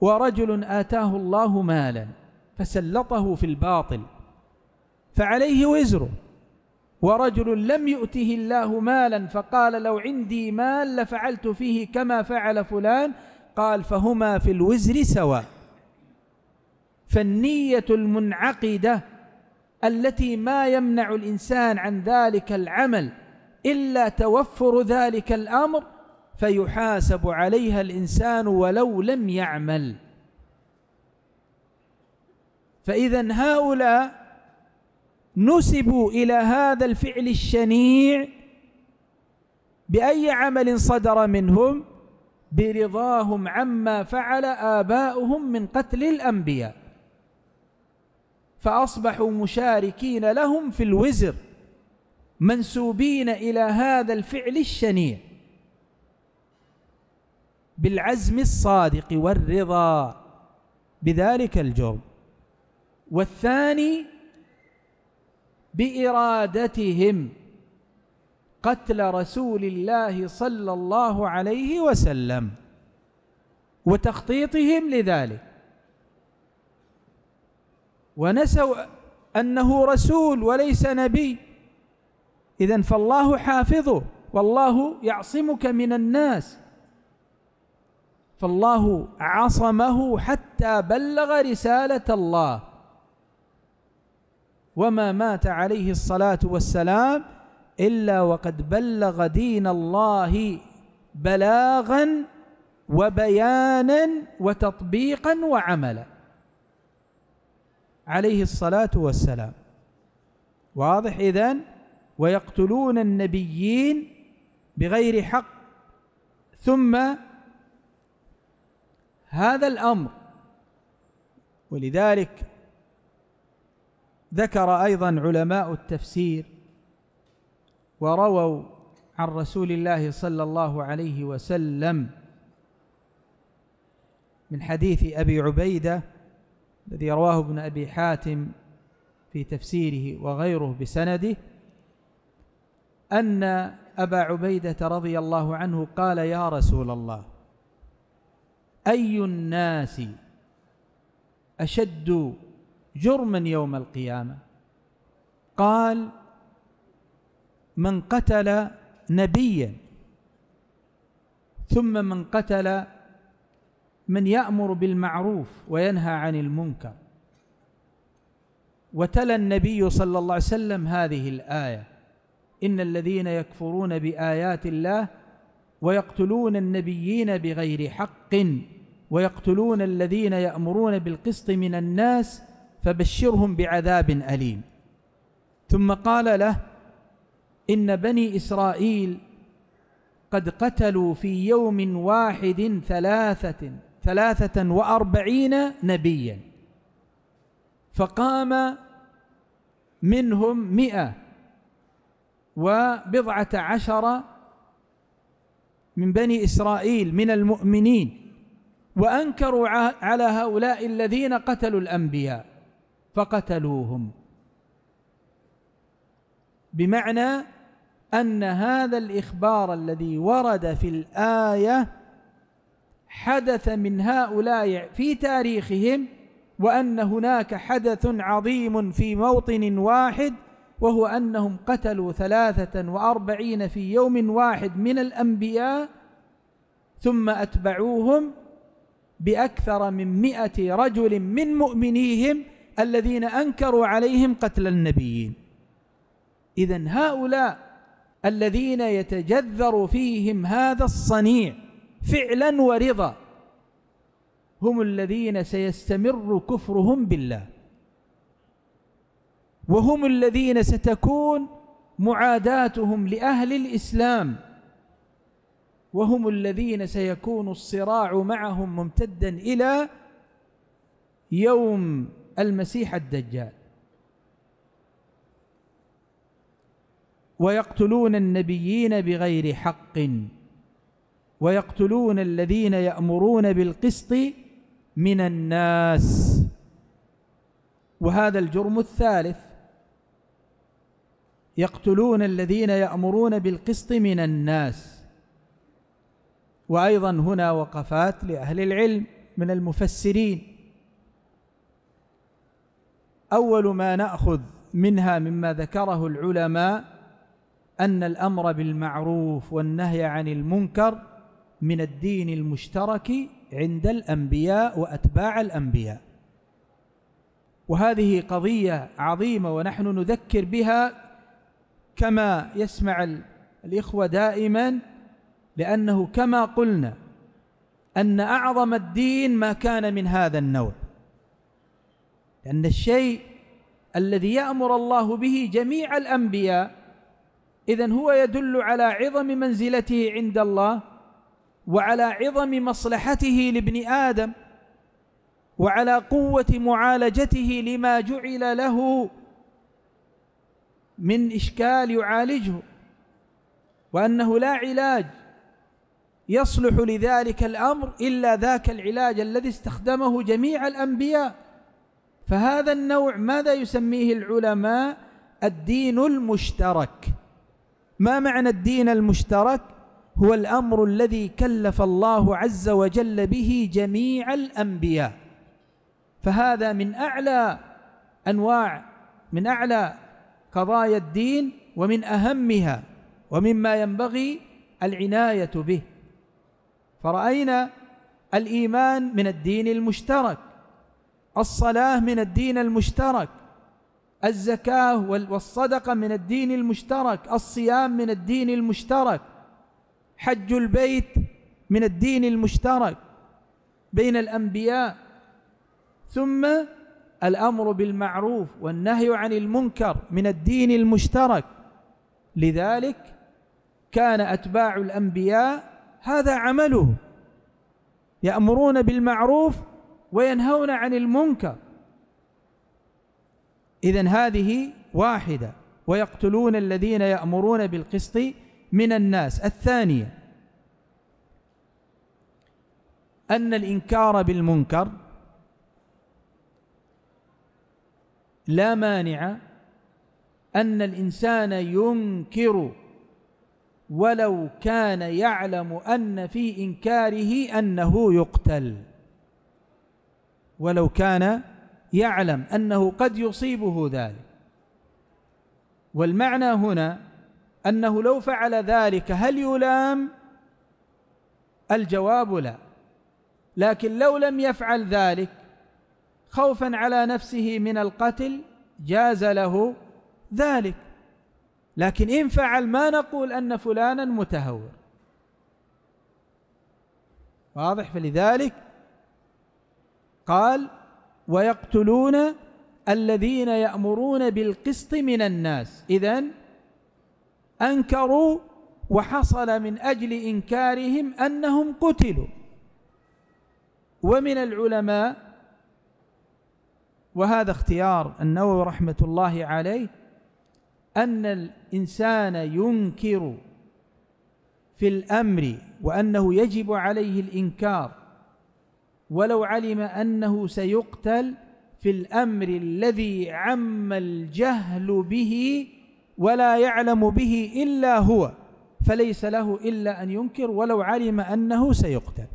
ورجل آتاه الله مالا فسلطه في الباطل فعليه وزره ورجل لم يؤته الله مالا فقال لو عندي مال لفعلت فيه كما فعل فلان قال فهما في الوزر سواء فالنية المنعقدة التي ما يمنع الإنسان عن ذلك العمل إلا توفر ذلك الأمر فيحاسب عليها الإنسان ولو لم يعمل فإذا هؤلاء نسبوا إلى هذا الفعل الشنيع بأي عمل صدر منهم برضاهم عما فعل آباؤهم من قتل الأنبياء فأصبحوا مشاركين لهم في الوزر منسوبين إلى هذا الفعل الشنيع بالعزم الصادق والرضا بذلك الجرم والثاني بإرادتهم قتل رسول الله صلى الله عليه وسلم وتخطيطهم لذلك ونسوا أنه رسول وليس نبي إذا فالله حافظه والله يعصمك من الناس فالله عصمه حتى بلغ رسالة الله وما مات عليه الصلاة والسلام إلا وقد بلغ دين الله بلاغا وبيانا وتطبيقا وعملا عليه الصلاة والسلام واضح إذن ويقتلون النبيين بغير حق ثم هذا الأمر ولذلك ذكر أيضا علماء التفسير ورووا عن رسول الله صلى الله عليه وسلم من حديث أبي عبيده الذي رواه ابن أبي حاتم في تفسيره وغيره بسنده أن أبا عبيدة رضي الله عنه قال يا رسول الله أي الناس أشد جرما يوم القيامة قال من قتل نبيا ثم من قتل من يأمر بالمعروف وينهى عن المنكر وتلى النبي صلى الله عليه وسلم هذه الآية إن الذين يكفرون بآيات الله ويقتلون النبيين بغير حق ويقتلون الذين يأمرون بالقسط من الناس فبشرهم بعذاب أليم ثم قال له إن بني إسرائيل قد قتلوا في يوم واحد ثلاثة ثلاثة وأربعين نبيا فقام منهم مئة وبضعة عشر من بني إسرائيل من المؤمنين وأنكروا على هؤلاء الذين قتلوا الأنبياء فقتلوهم بمعنى أن هذا الإخبار الذي ورد في الآية حدث من هؤلاء في تاريخهم وأن هناك حدث عظيم في موطن واحد وهو أنهم قتلوا ثلاثة وأربعين في يوم واحد من الأنبياء ثم أتبعوهم بأكثر من مئة رجل من مؤمنيهم الذين أنكروا عليهم قتل النبيين إذا هؤلاء الذين يتجذر فيهم هذا الصنيع فعلا ورضا هم الذين سيستمر كفرهم بالله وهم الذين ستكون معاداتهم لأهل الإسلام وهم الذين سيكون الصراع معهم ممتدا إلى يوم المسيح الدجال ويقتلون النبيين بغير حق ويقتلون الذين يأمرون بالقسط من الناس وهذا الجرم الثالث يقتلون الذين يأمرون بالقسط من الناس وأيضا هنا وقفات لأهل العلم من المفسرين أول ما نأخذ منها مما ذكره العلماء أن الأمر بالمعروف والنهي عن المنكر من الدين المشترك عند الأنبياء وأتباع الأنبياء وهذه قضية عظيمة ونحن نذكر بها كما يسمع الإخوة دائما لأنه كما قلنا أن أعظم الدين ما كان من هذا النوع لأن الشيء الذي يأمر الله به جميع الأنبياء إذا هو يدل على عظم منزلته عند الله وعلى عظم مصلحته لابن آدم وعلى قوة معالجته لما جعل له من إشكال يعالجه وأنه لا علاج يصلح لذلك الأمر إلا ذاك العلاج الذي استخدمه جميع الأنبياء فهذا النوع ماذا يسميه العلماء الدين المشترك ما معنى الدين المشترك هو الأمر الذي كلف الله عز وجل به جميع الأنبياء فهذا من أعلى أنواع من أعلى قضايا الدين ومن أهمها ومما ينبغي العناية به فرأينا الإيمان من الدين المشترك الصلاة من الدين المشترك الزكاة والصدقة من الدين المشترك الصيام من الدين المشترك حج البيت من الدين المشترك بين الأنبياء ثم الأمر بالمعروف والنهي عن المنكر من الدين المشترك لذلك كان أتباع الأنبياء هذا عمله يأمرون بالمعروف وينهون عن المنكر إذا هذه واحدة ويقتلون الذين يأمرون بالقسط من الناس الثانية أن الإنكار بالمنكر لا مانع أن الإنسان ينكر ولو كان يعلم أن في إنكاره أنه يقتل ولو كان يعلم أنه قد يصيبه ذلك والمعنى هنا أنه لو فعل ذلك هل يلام؟ الجواب لا لكن لو لم يفعل ذلك خوفا على نفسه من القتل جاز له ذلك لكن إن فعل ما نقول أن فلانا متهور واضح فلذلك قال ويقتلون الذين يأمرون بالقسط من الناس إذن أنكروا وحصل من أجل إنكارهم أنهم قتلوا ومن العلماء وهذا اختيار النووي رحمة الله عليه أن الإنسان ينكر في الأمر وأنه يجب عليه الإنكار ولو علم أنه سيقتل في الأمر الذي عم الجهل به ولا يعلم به إلا هو فليس له إلا أن ينكر ولو علم أنه سيقتل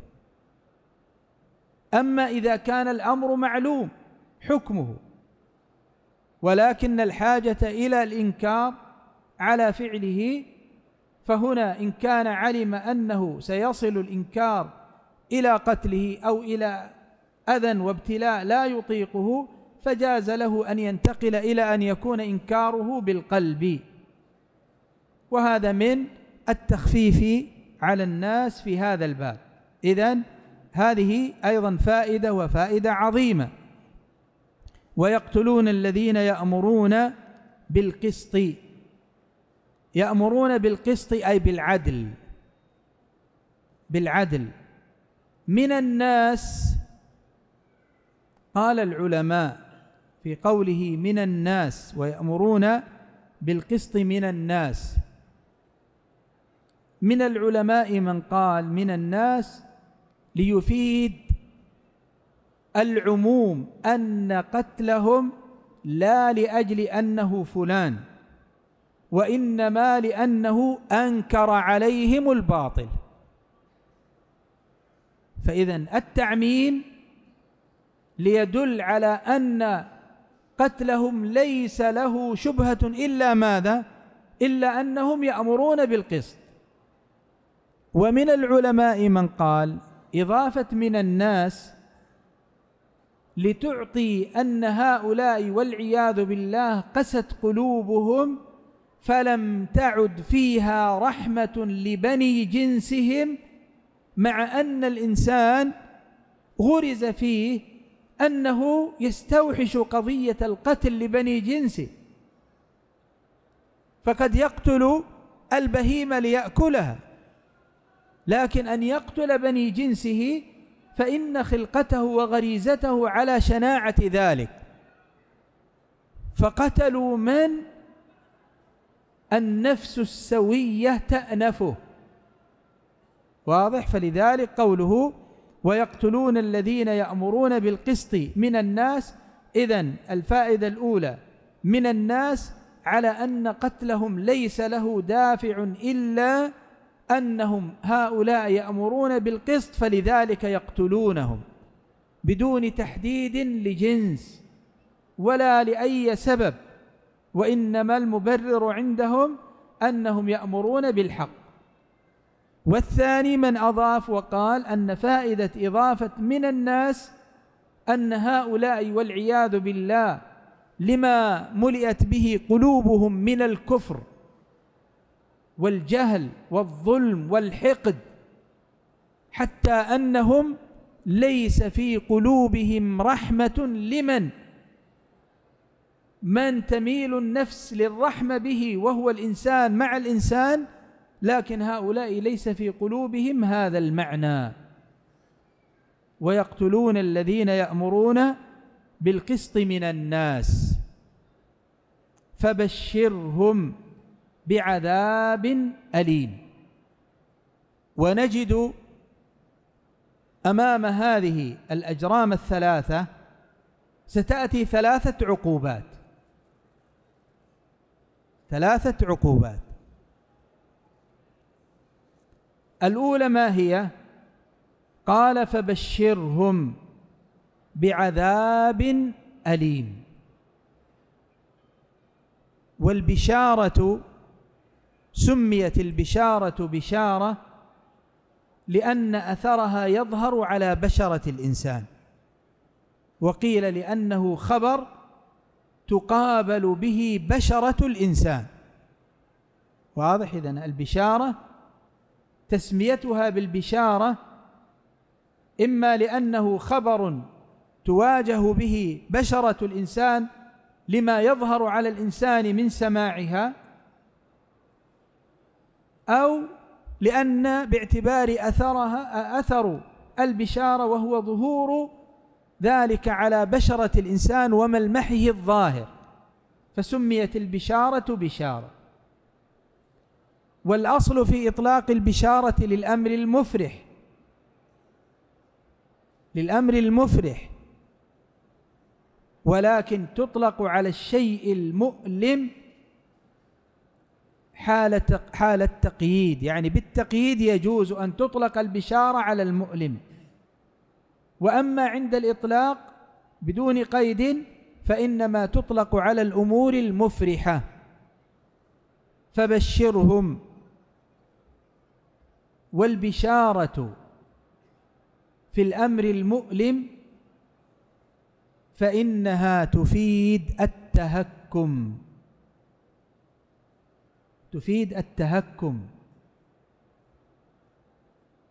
أما إذا كان الأمر معلوم حكمه ولكن الحاجة إلى الإنكار على فعله فهنا إن كان علم أنه سيصل الإنكار إلى قتله أو إلى أذى وابتلاء لا يطيقه فجاز له أن ينتقل إلى أن يكون إنكاره بالقلب وهذا من التخفيف على الناس في هذا الباب إذن هذه أيضا فائدة وفائدة عظيمة ويقتلون الذين يأمرون بالقسط يأمرون بالقسط أي بالعدل بالعدل من الناس قال العلماء في قوله من الناس ويأمرون بالقسط من الناس من العلماء من قال من الناس ليفيد العموم أن قتلهم لا لأجل أنه فلان وإنما لأنه أنكر عليهم الباطل فإذا التعميم ليدل على أن قتلهم ليس له شبهة إلا ماذا إلا أنهم يأمرون بالقسط ومن العلماء من قال إضافة من الناس لتعطي أن هؤلاء والعياذ بالله قست قلوبهم فلم تعد فيها رحمة لبني جنسهم مع أن الإنسان غرز فيه أنه يستوحش قضية القتل لبني جنسه فقد يقتل البهيمة ليأكلها لكن أن يقتل بني جنسه فإن خلقته وغريزته على شناعة ذلك فقتلوا من النفس السوية تأنفه واضح فلذلك قوله ويقتلون الذين يأمرون بالقسط من الناس إذا الفائدة الأولى من الناس على أن قتلهم ليس له دافع إلا أنهم هؤلاء يأمرون بالقسط فلذلك يقتلونهم بدون تحديد لجنس ولا لأي سبب وإنما المبرر عندهم أنهم يأمرون بالحق والثاني من أضاف وقال أن فائدة إضافة من الناس أن هؤلاء والعياذ بالله لما ملئت به قلوبهم من الكفر والجهل والظلم والحقد حتى أنهم ليس في قلوبهم رحمة لمن من تميل النفس للرحمة به وهو الإنسان مع الإنسان لكن هؤلاء ليس في قلوبهم هذا المعنى ويقتلون الذين يأمرون بالقسط من الناس فبشرهم بعذاب أليم ونجد أمام هذه الأجرام الثلاثة ستأتي ثلاثة عقوبات ثلاثة عقوبات الأولى ما هي قال فبشرهم بعذاب أليم والبشارة سميت البشارة بشارة لأن أثرها يظهر على بشرة الإنسان وقيل لأنه خبر تقابل به بشرة الإنسان واضح إذن البشارة تسميتها بالبشاره اما لانه خبر تواجه به بشره الانسان لما يظهر على الانسان من سماعها او لان باعتبار اثرها اثر البشاره وهو ظهور ذلك على بشره الانسان وملمحه الظاهر فسميت البشاره بشاره والأصل في إطلاق البشارة للأمر المفرح للأمر المفرح ولكن تطلق على الشيء المؤلم حالة حال التقييد يعني بالتقييد يجوز أن تطلق البشارة على المؤلم وأما عند الإطلاق بدون قيد فإنما تطلق على الأمور المفرحة فبشرهم والبشارة في الأمر المؤلم فإنها تفيد التهكم تفيد التهكم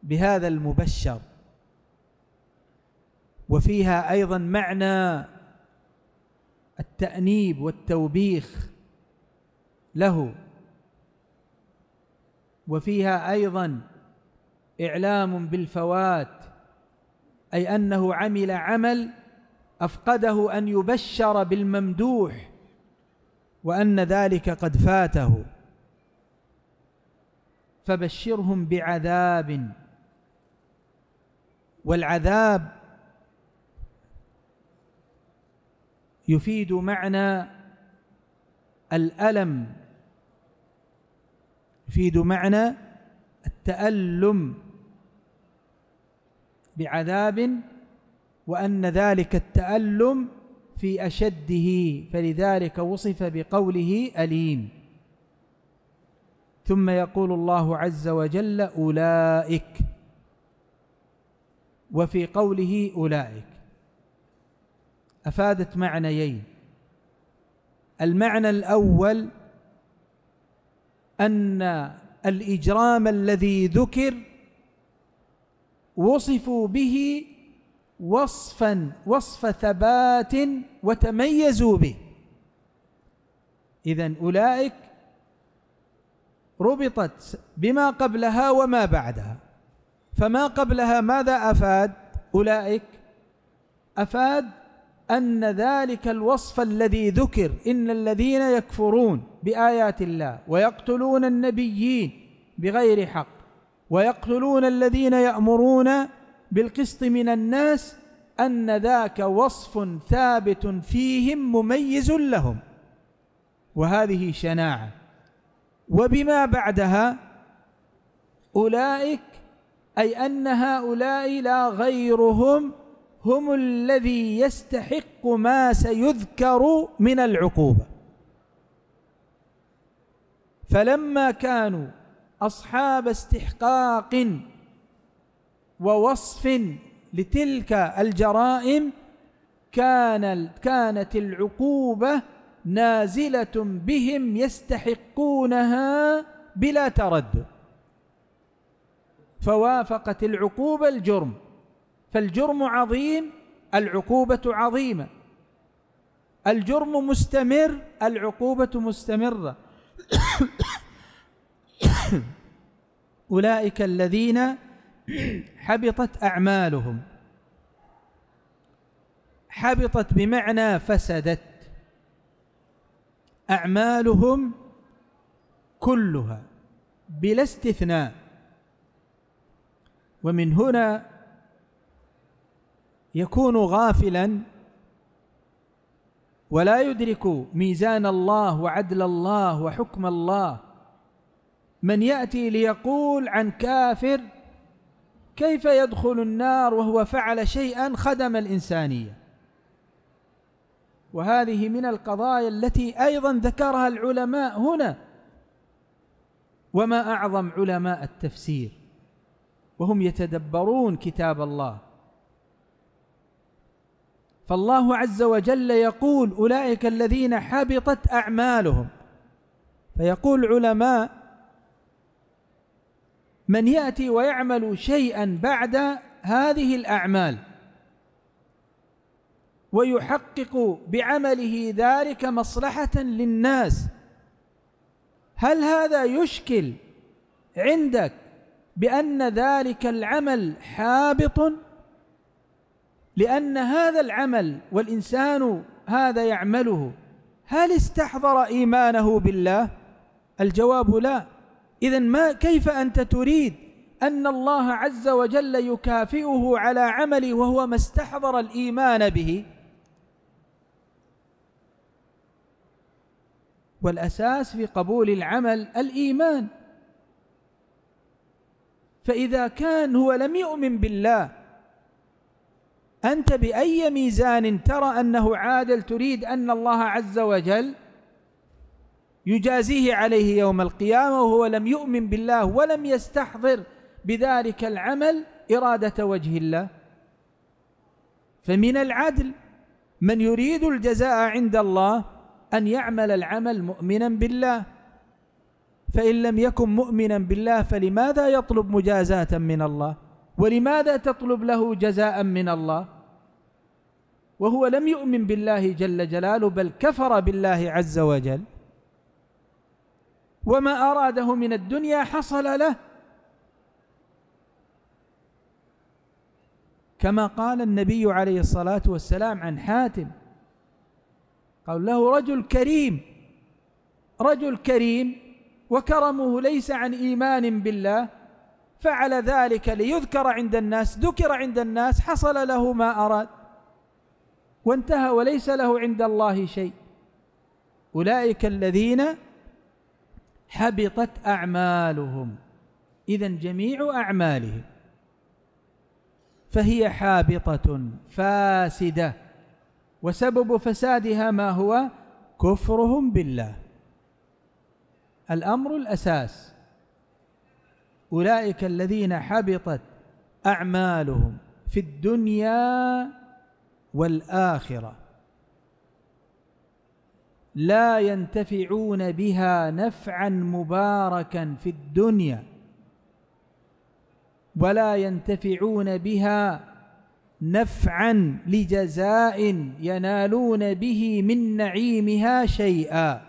بهذا المبشر وفيها أيضا معنى التأنيب والتوبيخ له وفيها أيضا إعلام بالفوات أي أنه عمل عمل أفقده أن يبشر بالممدوح وأن ذلك قد فاته فبشرهم بعذاب والعذاب يفيد معنى الألم يفيد معنى التألم بعذاب وأن ذلك التألم في أشده فلذلك وصف بقوله أليم ثم يقول الله عز وجل أولئك وفي قوله أولئك أفادت معنيين المعنى الأول أن الإجرام الذي ذكر وصفوا به وصفا وصف ثبات وتميزوا به إذا أولئك ربطت بما قبلها وما بعدها فما قبلها ماذا أفاد أولئك أفاد أن ذلك الوصف الذي ذكر إن الذين يكفرون بآيات الله ويقتلون النبيين بغير حق ويقتلون الذين يأمرون بالقسط من الناس أن ذاك وصف ثابت فيهم مميز لهم وهذه شناعة وبما بعدها أولئك أي أن هؤلاء لا غيرهم هم الذي يستحق ما سيذكر من العقوبة فلما كانوا أصحاب استحقاق ووصف لتلك الجرائم كان كانت العقوبة نازلة بهم يستحقونها بلا تردد فوافقت العقوبة الجرم فالجرم عظيم العقوبة عظيمة الجرم مستمر العقوبة مستمرة أولئك الذين حبطت أعمالهم حبطت بمعنى فسدت أعمالهم كلها بلا استثناء ومن هنا يكون غافلا ولا يدرك ميزان الله وعدل الله وحكم الله من يأتي ليقول عن كافر كيف يدخل النار وهو فعل شيئا خدم الإنسانية وهذه من القضايا التي أيضا ذكرها العلماء هنا وما أعظم علماء التفسير وهم يتدبرون كتاب الله فالله عز وجل يقول أولئك الذين حبطت أعمالهم فيقول علماء من ياتي ويعمل شيئا بعد هذه الاعمال ويحقق بعمله ذلك مصلحه للناس هل هذا يشكل عندك بان ذلك العمل حابط لان هذا العمل والانسان هذا يعمله هل استحضر ايمانه بالله الجواب لا إذا ما كيف أنت تريد أن الله عز وجل يكافئه على عمله وهو ما استحضر الإيمان به والأساس في قبول العمل الإيمان فإذا كان هو لم يؤمن بالله أنت بأي ميزان ترى أنه عادل تريد أن الله عز وجل يجازيه عليه يوم القيامة وهو لم يؤمن بالله ولم يستحضر بذلك العمل إرادة وجه الله فمن العدل من يريد الجزاء عند الله أن يعمل العمل مؤمنا بالله فإن لم يكن مؤمنا بالله فلماذا يطلب مجازاة من الله ولماذا تطلب له جزاء من الله وهو لم يؤمن بالله جل جلاله بل كفر بالله عز وجل وما أراده من الدنيا حصل له كما قال النبي عليه الصلاة والسلام عن حاتم قال له رجل كريم رجل كريم وكرمه ليس عن إيمان بالله فعل ذلك ليذكر عند الناس ذكر عند الناس حصل له ما أراد وانتهى وليس له عند الله شيء أولئك الذين حبطت أعمالهم إذا جميع أعمالهم فهي حابطة فاسدة وسبب فسادها ما هو كفرهم بالله الأمر الأساس أولئك الذين حبطت أعمالهم في الدنيا والآخرة لا ينتفعون بها نفعا مباركا في الدنيا ولا ينتفعون بها نفعا لجزاء ينالون به من نعيمها شيئا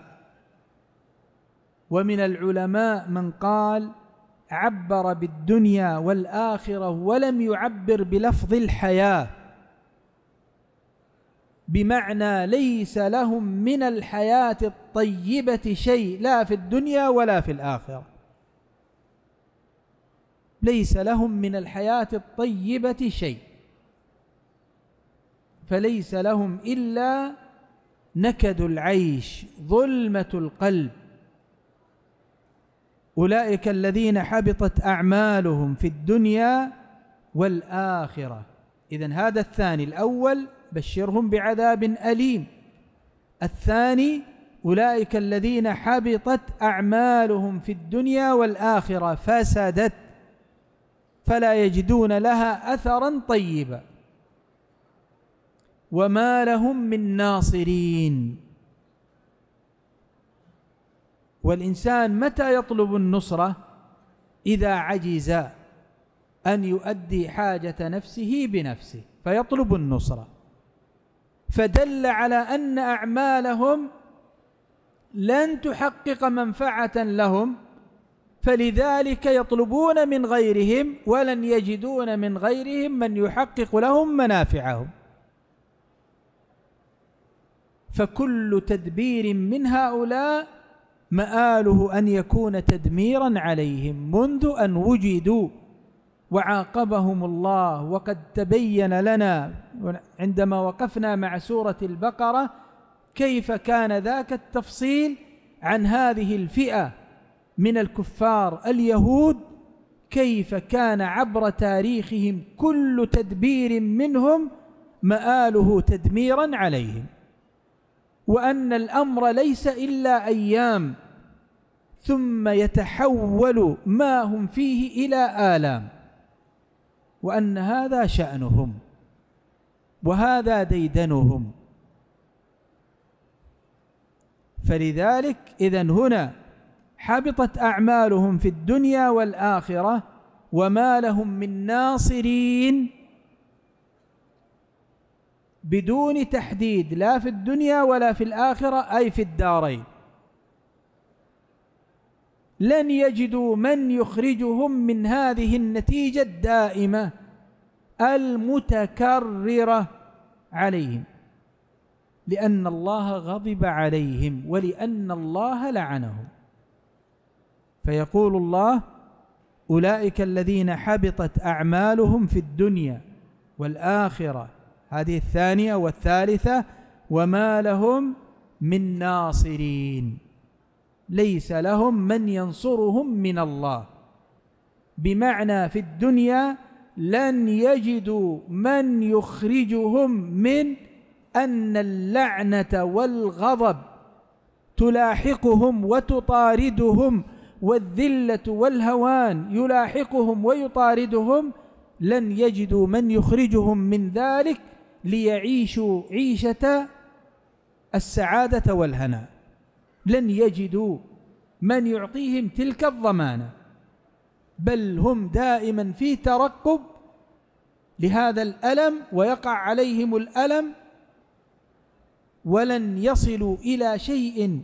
ومن العلماء من قال عبر بالدنيا والآخرة ولم يعبر بلفظ الحياة بمعنى ليس لهم من الحياة الطيبة شيء لا في الدنيا ولا في الآخرة ليس لهم من الحياة الطيبة شيء فليس لهم إلا نكد العيش ظلمة القلب أولئك الذين حبطت أعمالهم في الدنيا والآخرة إذن هذا الثاني الأول بشرهم بعذاب أليم الثاني أولئك الذين حبطت أعمالهم في الدنيا والآخرة فسدت فلا يجدون لها أثرا طيبا وما لهم من ناصرين والإنسان متى يطلب النصرة إذا عجز أن يؤدي حاجة نفسه بنفسه فيطلب النصرة فدل على أن أعمالهم لن تحقق منفعة لهم فلذلك يطلبون من غيرهم ولن يجدون من غيرهم من يحقق لهم منافعهم فكل تدبير من هؤلاء مآله أن يكون تدميرا عليهم منذ أن وجدوا وعاقبهم الله وقد تبين لنا عندما وقفنا مع سورة البقرة كيف كان ذاك التفصيل عن هذه الفئة من الكفار اليهود كيف كان عبر تاريخهم كل تدبير منهم مآله تدميرا عليهم وأن الأمر ليس إلا أيام ثم يتحول ما هم فيه إلى آلام وأن هذا شأنهم وهذا ديدنهم فلذلك إذا هنا حبطت أعمالهم في الدنيا والآخرة وما لهم من ناصرين بدون تحديد لا في الدنيا ولا في الآخرة أي في الدارين لن يجدوا من يخرجهم من هذه النتيجة الدائمة المتكررة عليهم لأن الله غضب عليهم ولأن الله لعنهم فيقول الله أولئك الذين حبطت أعمالهم في الدنيا والآخرة هذه الثانية والثالثة وما لهم من ناصرين ليس لهم من ينصرهم من الله بمعنى في الدنيا لن يجدوا من يخرجهم من أن اللعنة والغضب تلاحقهم وتطاردهم والذلة والهوان يلاحقهم ويطاردهم لن يجدوا من يخرجهم من ذلك ليعيشوا عيشة السعادة والهناء لن يجدوا من يعطيهم تلك الضمانة بل هم دائما في ترقب لهذا الألم ويقع عليهم الألم ولن يصلوا إلى شيء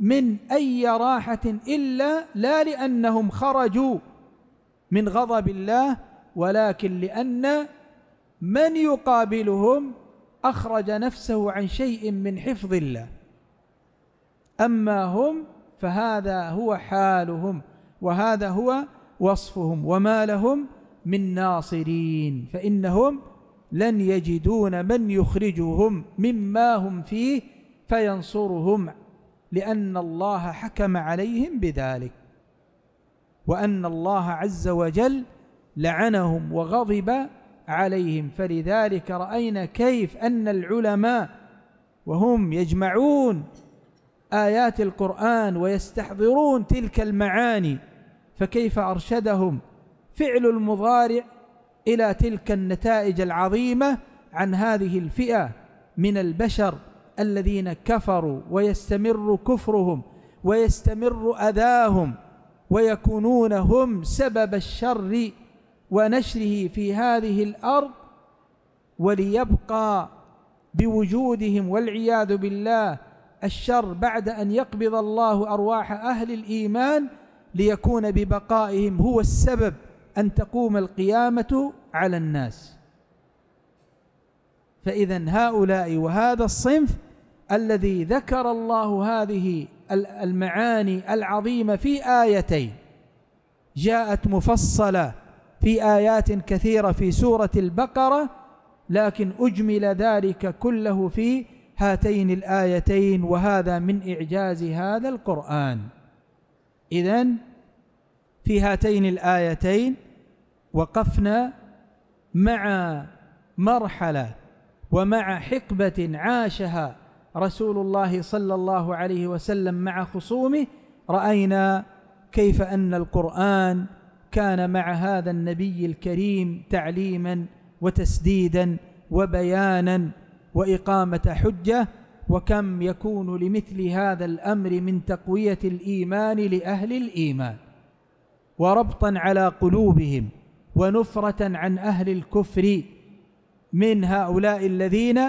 من أي راحة إلا لا لأنهم خرجوا من غضب الله ولكن لأن من يقابلهم أخرج نفسه عن شيء من حفظ الله أما هم فهذا هو حالهم وهذا هو وصفهم وما لهم من ناصرين فإنهم لن يجدون من يخرجهم مما هم فيه فينصرهم لأن الله حكم عليهم بذلك وأن الله عز وجل لعنهم وغضب عليهم فلذلك رأينا كيف أن العلماء وهم يجمعون آيات القرآن ويستحضرون تلك المعاني فكيف أرشدهم فعل المضارع إلى تلك النتائج العظيمة عن هذه الفئة من البشر الذين كفروا ويستمر كفرهم ويستمر أذاهم ويكونون هم سبب الشر ونشره في هذه الأرض وليبقى بوجودهم والعياذ بالله الشر بعد أن يقبض الله أرواح أهل الإيمان ليكون ببقائهم هو السبب أن تقوم القيامة على الناس فإذا هؤلاء وهذا الصنف الذي ذكر الله هذه المعاني العظيمة في آيتين جاءت مفصلة في آيات كثيرة في سورة البقرة لكن أجمل ذلك كله في هاتين الآيتين وهذا من إعجاز هذا القرآن إذا في هاتين الآيتين وقفنا مع مرحلة ومع حقبة عاشها رسول الله صلى الله عليه وسلم مع خصومه رأينا كيف أن القرآن كان مع هذا النبي الكريم تعليما وتسديدا وبيانا وإقامة حجة وكم يكون لمثل هذا الأمر من تقوية الإيمان لأهل الإيمان وربطا على قلوبهم ونفرة عن أهل الكفر من هؤلاء الذين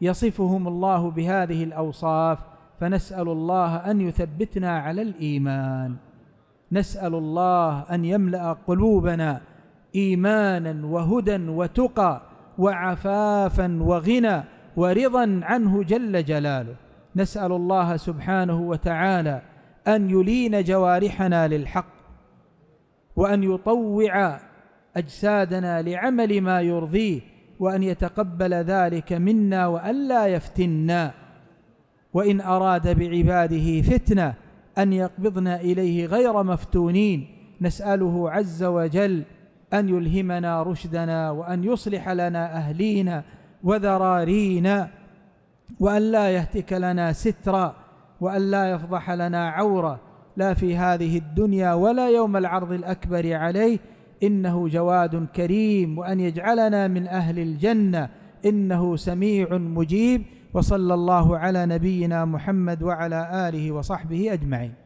يصفهم الله بهذه الأوصاف فنسأل الله أن يثبتنا على الإيمان نسأل الله أن يملأ قلوبنا إيمانا وهدى وتقى وعفافا وغنى ورضا عنه جل جلاله نسأل الله سبحانه وتعالى أن يلين جوارحنا للحق وأن يطوع أجسادنا لعمل ما يرضيه وأن يتقبل ذلك منا وألا يفتنا وإن أراد بعباده فتنة أن يقبضنا إليه غير مفتونين نسأله عز وجل أن يلهمنا رشدنا وأن يصلح لنا أهلينا وذرارينا وأن لا يهتك لنا سترا وأن لا يفضح لنا عورة لا في هذه الدنيا ولا يوم العرض الأكبر عليه إنه جواد كريم وأن يجعلنا من أهل الجنة إنه سميع مجيب وصلى الله على نبينا محمد وعلى آله وصحبه أجمعين